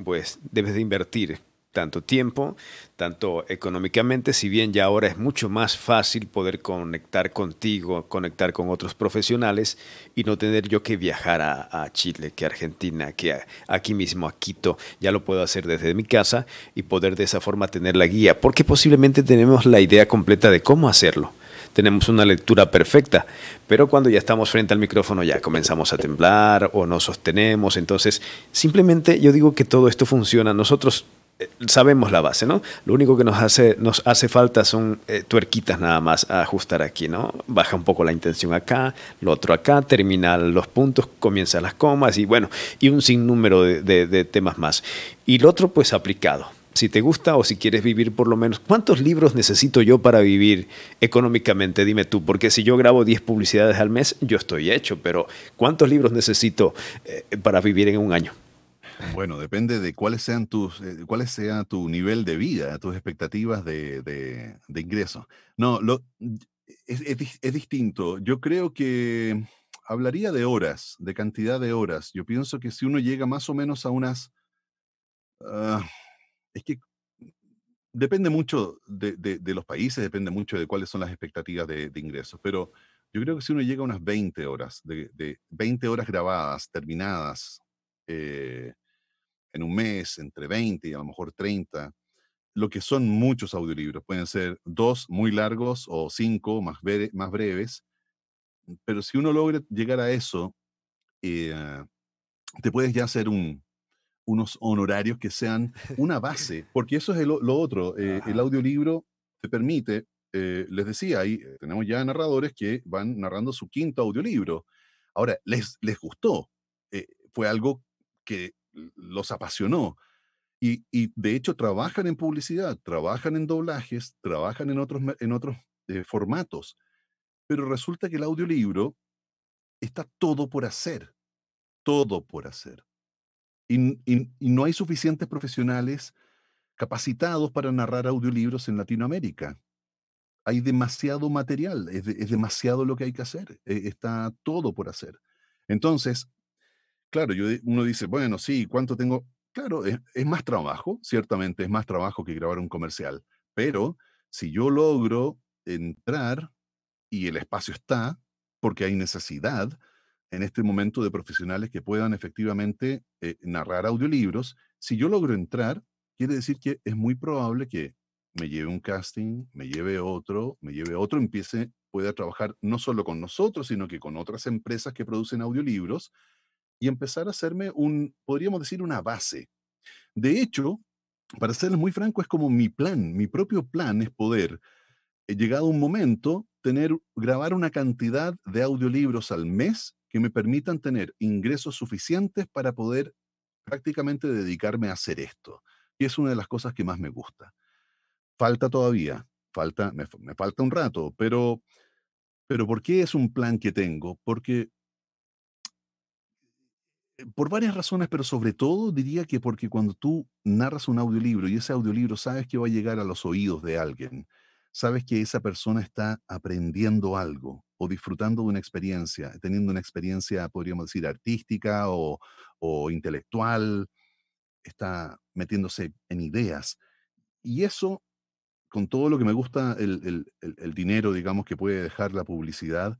pues debes de invertir tanto tiempo, tanto económicamente, si bien ya ahora es mucho más fácil poder conectar contigo, conectar con otros profesionales y no tener yo que viajar a, Chile, que a Argentina, que aquí mismo, a Quito, ya lo puedo hacer desde mi casa y poder de esa forma tener la guía, porque posiblemente tenemos la idea completa de cómo hacerlo. Tenemos una lectura perfecta, pero cuando ya estamos frente al micrófono ya comenzamos a temblar o no sostenemos. Entonces, simplemente yo digo que todo esto funciona. Nosotros eh, sabemos la base, ¿no? Lo único que nos hace, nos hace falta son eh, tuerquitas nada más a ajustar aquí, ¿no? Baja un poco la intención acá, lo otro acá, termina los puntos, comienza las comas y bueno, y un sinnúmero de, temas más. Y lo otro pues aplicado. Si te gusta o si quieres vivir por lo menos, ¿cuántos libros necesito yo para vivir económicamente? Dime tú, porque si yo grabo 10 publicidades al mes, yo estoy hecho, pero ¿cuántos libros necesito eh, para vivir en un año? Bueno, depende de cuáles sean tus, eh, cuál sea tu nivel de vida, tus expectativas de, de, de ingresos. No, lo, es, es, distinto. Yo creo que hablaría de horas, de cantidad de horas. Yo pienso que si uno llega más o menos a unas... Ah, es que depende mucho de, de, de, los países, depende mucho de cuáles son las expectativas de, de, ingresos, pero yo creo que si uno llega a unas 20 horas, de, 20 horas grabadas, terminadas, eh, en un mes, entre 20 y a lo mejor 30, lo que son muchos audiolibros. Pueden ser dos muy largos o cinco más, más breves, pero si uno logra llegar a eso, eh, te puedes ya hacer un, unos honorarios que sean una base, porque eso es lo otro. Eh, el audiolibro te permite, eh, les decía, ahí tenemos ya narradores que van narrando su quinto audiolibro. Ahora, les, les gustó. fue algo que los apasionó. Y, de hecho trabajan en publicidad, trabajan en doblajes, trabajan en otros, en otros eh, formatos. Pero resulta que el audiolibro está todo por hacer, todo por hacer. Y, no hay suficientes profesionales capacitados para narrar audiolibros en Latinoamérica. Hay demasiado material, es, demasiado lo que hay que hacer, e, está todo por hacer. Entonces, claro, yo, uno dice, bueno, sí, ¿cuánto tengo? Claro, es, más trabajo, ciertamente es más trabajo que grabar un comercial, pero si yo logro entrar y el espacio está, porque hay necesidad en este momento de profesionales que puedan efectivamente eh, narrar audiolibros, si yo logro entrar, quiere decir que es muy probable que me lleve un casting, me lleve otro, me lleve otro, empiece, pueda trabajar no solo con nosotros, sino que con otras empresas que producen audiolibros y empezar a hacerme un, podríamos decir, una base. De hecho, para serles muy franco, es como mi plan, mi propio plan es poder, eh, llegado un momento, tener, grabar una cantidad de audiolibros al mes que me permitan tener ingresos suficientes para poder prácticamente dedicarme a hacer esto. Y es una de las cosas que más me gusta. Falta todavía, falta, me, falta un rato, pero, pero ¿por qué es un plan que tengo? Porque por varias razones, pero sobre todo diría que porque cuando tú narras un audiolibro y ese audiolibro sabes que va a llegar a los oídos de alguien, sabes que esa persona está aprendiendo algo o disfrutando de una experiencia, teniendo una experiencia, podríamos decir, artística o, intelectual, está metiéndose en ideas. Y eso, con todo lo que me gusta el dinero, digamos, que puede dejar la publicidad,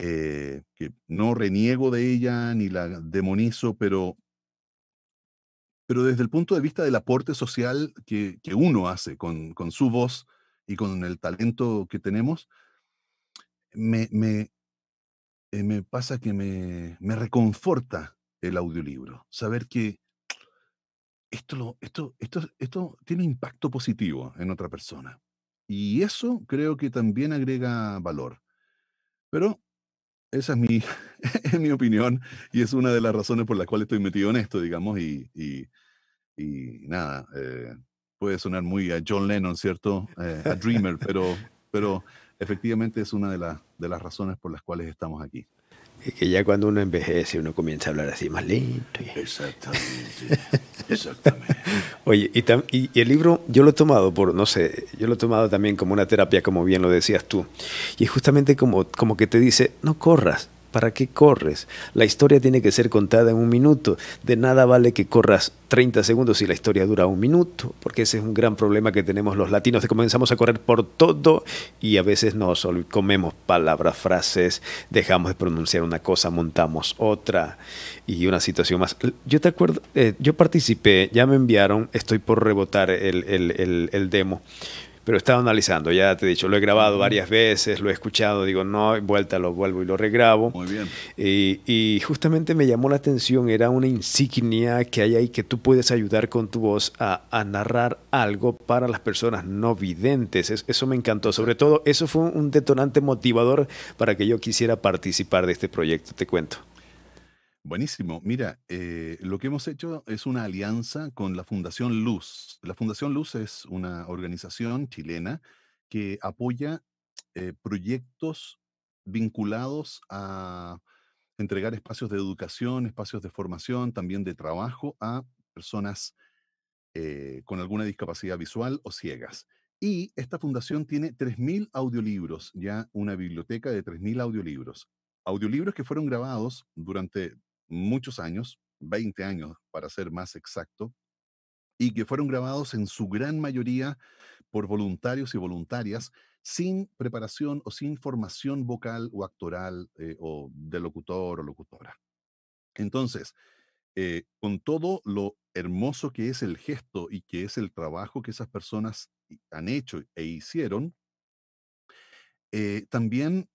eh, que no reniego de ella ni la demonizo, pero, pero desde el punto de vista del aporte social que, que uno hace con, con, su voz y con el talento que tenemos, me, me, eh, me pasa que me, me, reconforta el audiolibro, saber que esto, lo, esto, esto, esto tiene impacto positivo en otra persona. Y eso creo que también agrega valor. Pero esa es mi, es mi opinión y es una de las razones por las cuales estoy metido en esto, digamos, y, y, nada, eh, puede sonar muy a John Lennon, ¿cierto? Eh, a Dreamer, pero, pero efectivamente es una de, de las razones por las cuales estamos aquí que ya cuando uno envejece uno comienza a hablar así más lento. Exactamente, Oye, y, el libro yo lo he tomado por, no sé, yo lo he tomado también como una terapia, como bien lo decías tú. Y es justamente como, como que te dice, no corras, ¿Para qué corres? La historia tiene que ser contada en un minuto. De nada vale que corras 30 segundos si la historia dura un minuto, porque ese es un gran problema que tenemos los latinos, que comenzamos a correr por todo y a veces nos comemos palabras, frases, dejamos de pronunciar una cosa, montamos otra y una situación más. Yo te acuerdo, eh, yo participé, ya me enviaron, estoy por rebotar el demo, pero estaba analizando, ya te he dicho, lo he grabado varias veces, lo he escuchado, digo, no, vuelta, lo vuelvo y lo regrabo. Muy bien. Y, justamente me llamó la atención, era una insignia que hay ahí que tú puedes ayudar con tu voz a, narrar algo para las personas no videntes. eso me encantó, sobre todo, eso fue un detonante motivador para que yo quisiera participar de este proyecto, te cuento. Buenísimo. Mira, eh, lo que hemos hecho es una alianza con la Fundación Luz. La Fundación Luz es una organización chilena que apoya eh, proyectos vinculados a entregar espacios de educación, espacios de formación, también de trabajo a personas eh, con alguna discapacidad visual o ciegas. Y esta fundación tiene 3.000 audiolibros, ya una biblioteca de 3.000 audiolibros. Audiolibros que fueron grabados durante muchos años, 20 años para ser más exacto, y que fueron grabados en su gran mayoría por voluntarios y voluntarias sin preparación o sin formación vocal o actoral eh, o de locutor o locutora. Entonces, eh, con todo lo hermoso que es el gesto y que es el trabajo que esas personas eh, han hecho e hicieron, también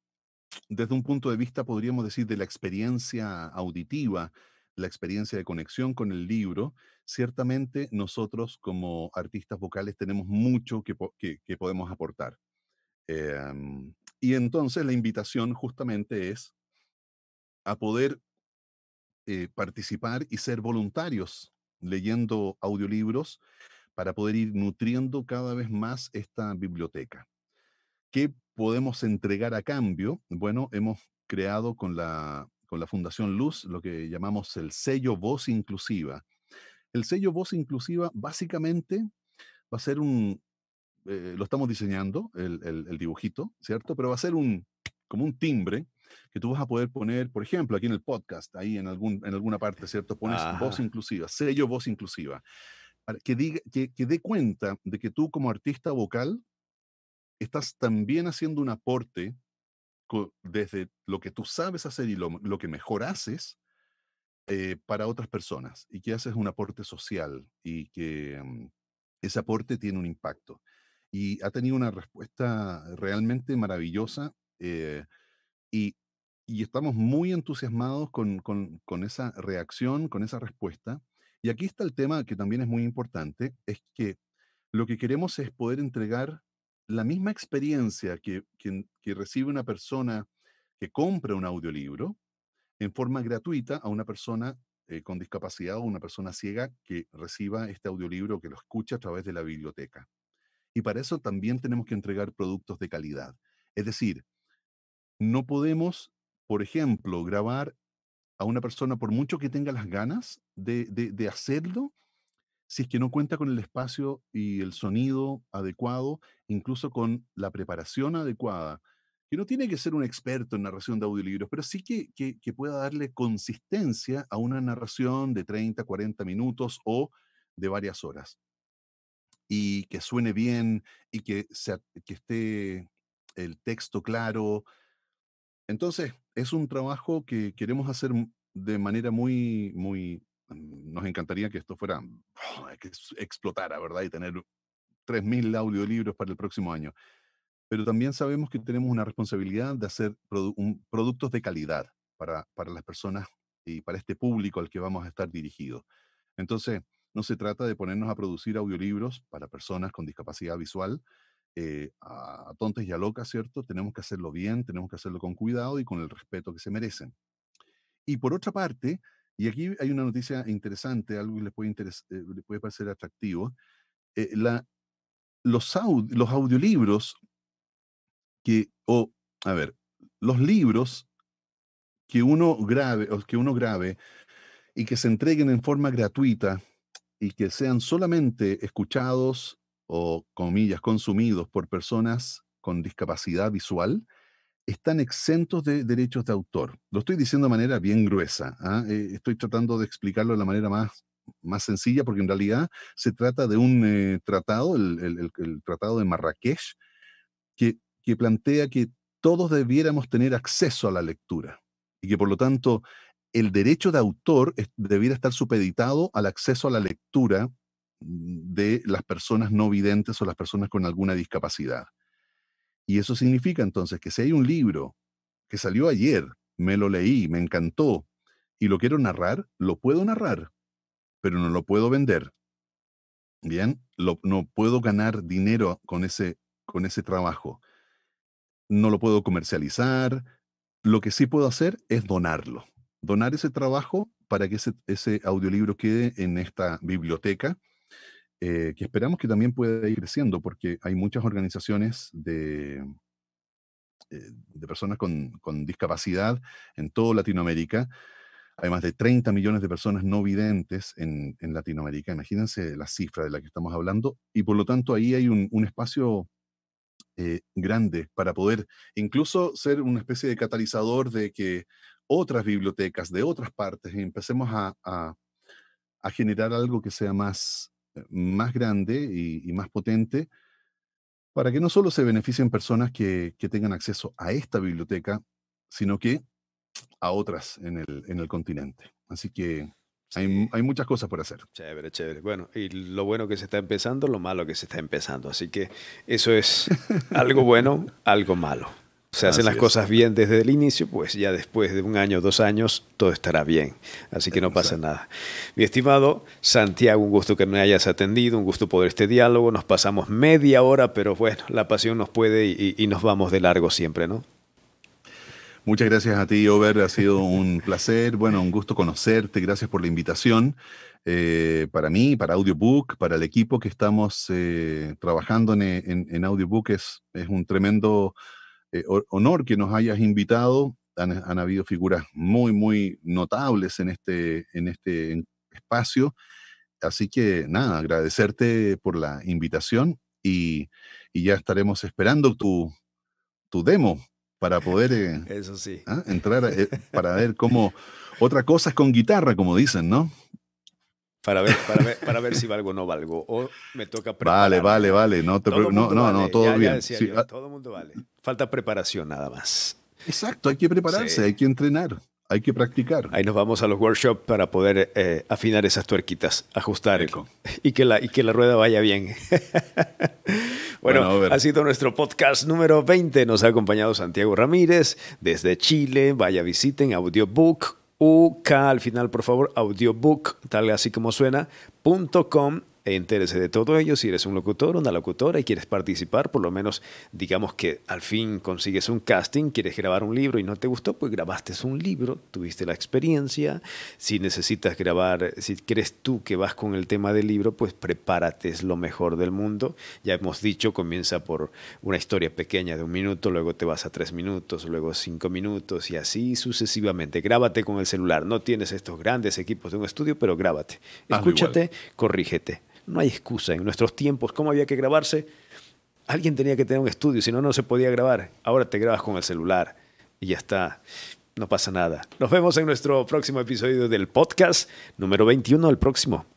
desde un punto de vista, podríamos decir, de la experiencia auditiva, la experiencia de conexión con el libro, ciertamente nosotros como artistas vocales tenemos mucho que, podemos aportar. Em, y entonces la invitación justamente es a poder eh, participar y ser voluntarios leyendo audiolibros para poder ir nutriendo cada vez más esta biblioteca. ¿Qué podemos entregar a cambio? Bueno, hemos creado con la, con la Fundación Luz lo que llamamos el sello Voz Inclusiva. El sello Voz Inclusiva básicamente va a ser un, eh, lo estamos diseñando, el, el, dibujito, ¿cierto? Pero va a ser un, como un timbre que tú vas a poder poner, por ejemplo, aquí en el podcast, ahí en, algún, en alguna parte, ¿cierto? Pones voz inclusiva, sello voz inclusiva, que, diga, que, que dé cuenta de que tú como artista vocal estás también haciendo un aporte desde lo que tú sabes hacer y lo, que mejor haces eh, para otras personas y que haces un aporte social y que mm, ese aporte tiene un impacto. Y ha tenido una respuesta realmente maravillosa eh, y, estamos muy entusiasmados con, con esa reacción, con esa respuesta. Y aquí está el tema que también es muy importante, es que lo que queremos es poder entregar la misma experiencia que, recibe una persona que compra un audiolibro en forma gratuita a una persona eh, con discapacidad o una persona ciega que reciba este audiolibro, que lo escucha a través de la biblioteca. Y para eso también tenemos que entregar productos de calidad. Es decir, no podemos, por ejemplo, grabar a una persona por mucho que tenga las ganas de hacerlo, si es que no cuenta con el espacio y el sonido adecuado, incluso con la preparación adecuada, que no tiene que ser un experto en narración de audiolibros, pero sí que, pueda darle consistencia a una narración de 30, 40 minutos o de varias horas. Y que suene bien y que, se, que esté el texto claro. Entonces, es un trabajo que queremos hacer de manera muy, muy Mm, nos encantaría que esto fuera, oh, que explotara, ¿verdad? Y tener 3.000 audiolibros para el próximo año. Pero también sabemos que tenemos una responsabilidad de hacer productos de calidad para, las personas y para este público al que vamos a estar dirigidos. Entonces, no se trata de ponernos a producir audiolibros para personas con discapacidad visual, eh, a, tontes y a locas, ¿cierto? Tenemos que hacerlo bien, tenemos que hacerlo con cuidado y con el respeto que se merecen. Y por otra parte, y aquí hay una noticia interesante, algo que les puede, interes eh, puede parecer atractivo. Eh, los, audiolibros que, o, a ver, los libros que uno grabe, o que uno grabe y que se entreguen en forma gratuita y que sean solamente escuchados o, comillas, consumidos por personas con discapacidad visual, están exentos de derechos de autor. Lo estoy diciendo de manera bien gruesa. ¿ah? Eh, estoy tratando de explicarlo de la manera más, más sencilla, porque en realidad se trata de un eh, tratado, el, Tratado de Marrakech, que, que plantea que todos debiéramos tener acceso a la lectura y que por lo tanto el derecho de autor debiera estar supeditado al acceso a la lectura de las personas no videntes o las personas con alguna discapacidad. Y eso significa entonces que si hay un libro que salió ayer, me lo leí, me encantó, y lo quiero narrar, lo puedo narrar, pero no lo puedo vender. Bien, no puedo ganar dinero con ese, con ese trabajo. No lo puedo comercializar. Lo que sí puedo hacer es donarlo. Donar ese trabajo para que ese, ese audiolibro quede en esta biblioteca eh, que esperamos que también pueda ir creciendo, porque hay muchas organizaciones de, eh, de personas con, discapacidad en toda Latinoamérica. Hay más de 30 millones de personas no videntes en, Latinoamérica. Imagínense la cifra de la que estamos hablando. Y por lo tanto ahí hay un, espacio eh, grande para poder incluso ser una especie de catalizador de que otras bibliotecas de otras partes empecemos a generar algo que sea más más grande y, más potente para que no solo se beneficien personas que, tengan acceso a esta biblioteca, sino que a otras en el, continente. Así que hay, hay, muchas cosas por hacer. Chévere, chévere. Bueno, y lo bueno que se está empezando, lo malo que se está empezando. Así que eso es algo bueno, algo malo se hacen las cosas bien desde el inicio, pues ya después de un año, dos años, todo estará bien. Así que no pasa nada. Mi estimado Santiago, un gusto que me hayas atendido, un gusto poder este diálogo. Nos pasamos media hora, pero bueno, la pasión nos puede y, nos vamos de largo siempre, ¿no? Muchas gracias a ti, Over. Ha sido un placer, bueno, un gusto conocerte. Gracias por la invitación. Eh, para mí, para Audiobook, para el equipo que estamos eh, trabajando en, Audiobook, es un tremendo eh, honor que nos hayas invitado. Han, habido figuras muy, muy notables en este, en este espacio. Así que nada, agradecerte por la invitación y, ya estaremos esperando tu, tu demo para poder eh, ¿ah? entrar eh, para ver cómo otra cosa con guitarra, como dicen, ¿no? para ver, para ver, si valgo o no valgo. O me toca preparar. Vale, vale, vale. No, no, no, todo bien. Ah todo el mundo vale. Falta preparación nada más. Exacto, hay que prepararse, hay que entrenar, hay que practicar. Ahí nos vamos a los workshops para poder eh, afinar esas tuerquitas, ajustar el, y, que la, y que la rueda vaya bien. bueno, bueno ha sido nuestro podcast número 20. Nos ha acompañado Santiago Ramírez desde Chile. Vaya, visiten Audiobook UK al final, por favor, audiobook, tal así como suena, .com Entérese de todo ello si eres un locutor, una locutora y quieres participar, por lo menos digamos que al fin consigues un casting, quieres grabar un libro y no te gustó, pues grabaste un libro, tuviste la experiencia. Si necesitas grabar, si crees tú que vas con el tema del libro, pues prepárate, es lo mejor del mundo. Ya hemos dicho, comienza por una historia pequeña de un minuto, luego te vas a tres minutos, luego cinco minutos y así sucesivamente. Grábate con el celular, no tienes estos grandes equipos de un estudio, pero grábate. Escúchate, corrígete. No hay excusa. En nuestros tiempos, ¿cómo había que grabarse? Alguien tenía que tener un estudio, si no, no se podía grabar. Ahora te grabas con el celular y ya está. No pasa nada. Nos vemos en nuestro próximo episodio del podcast número 21, el próximo.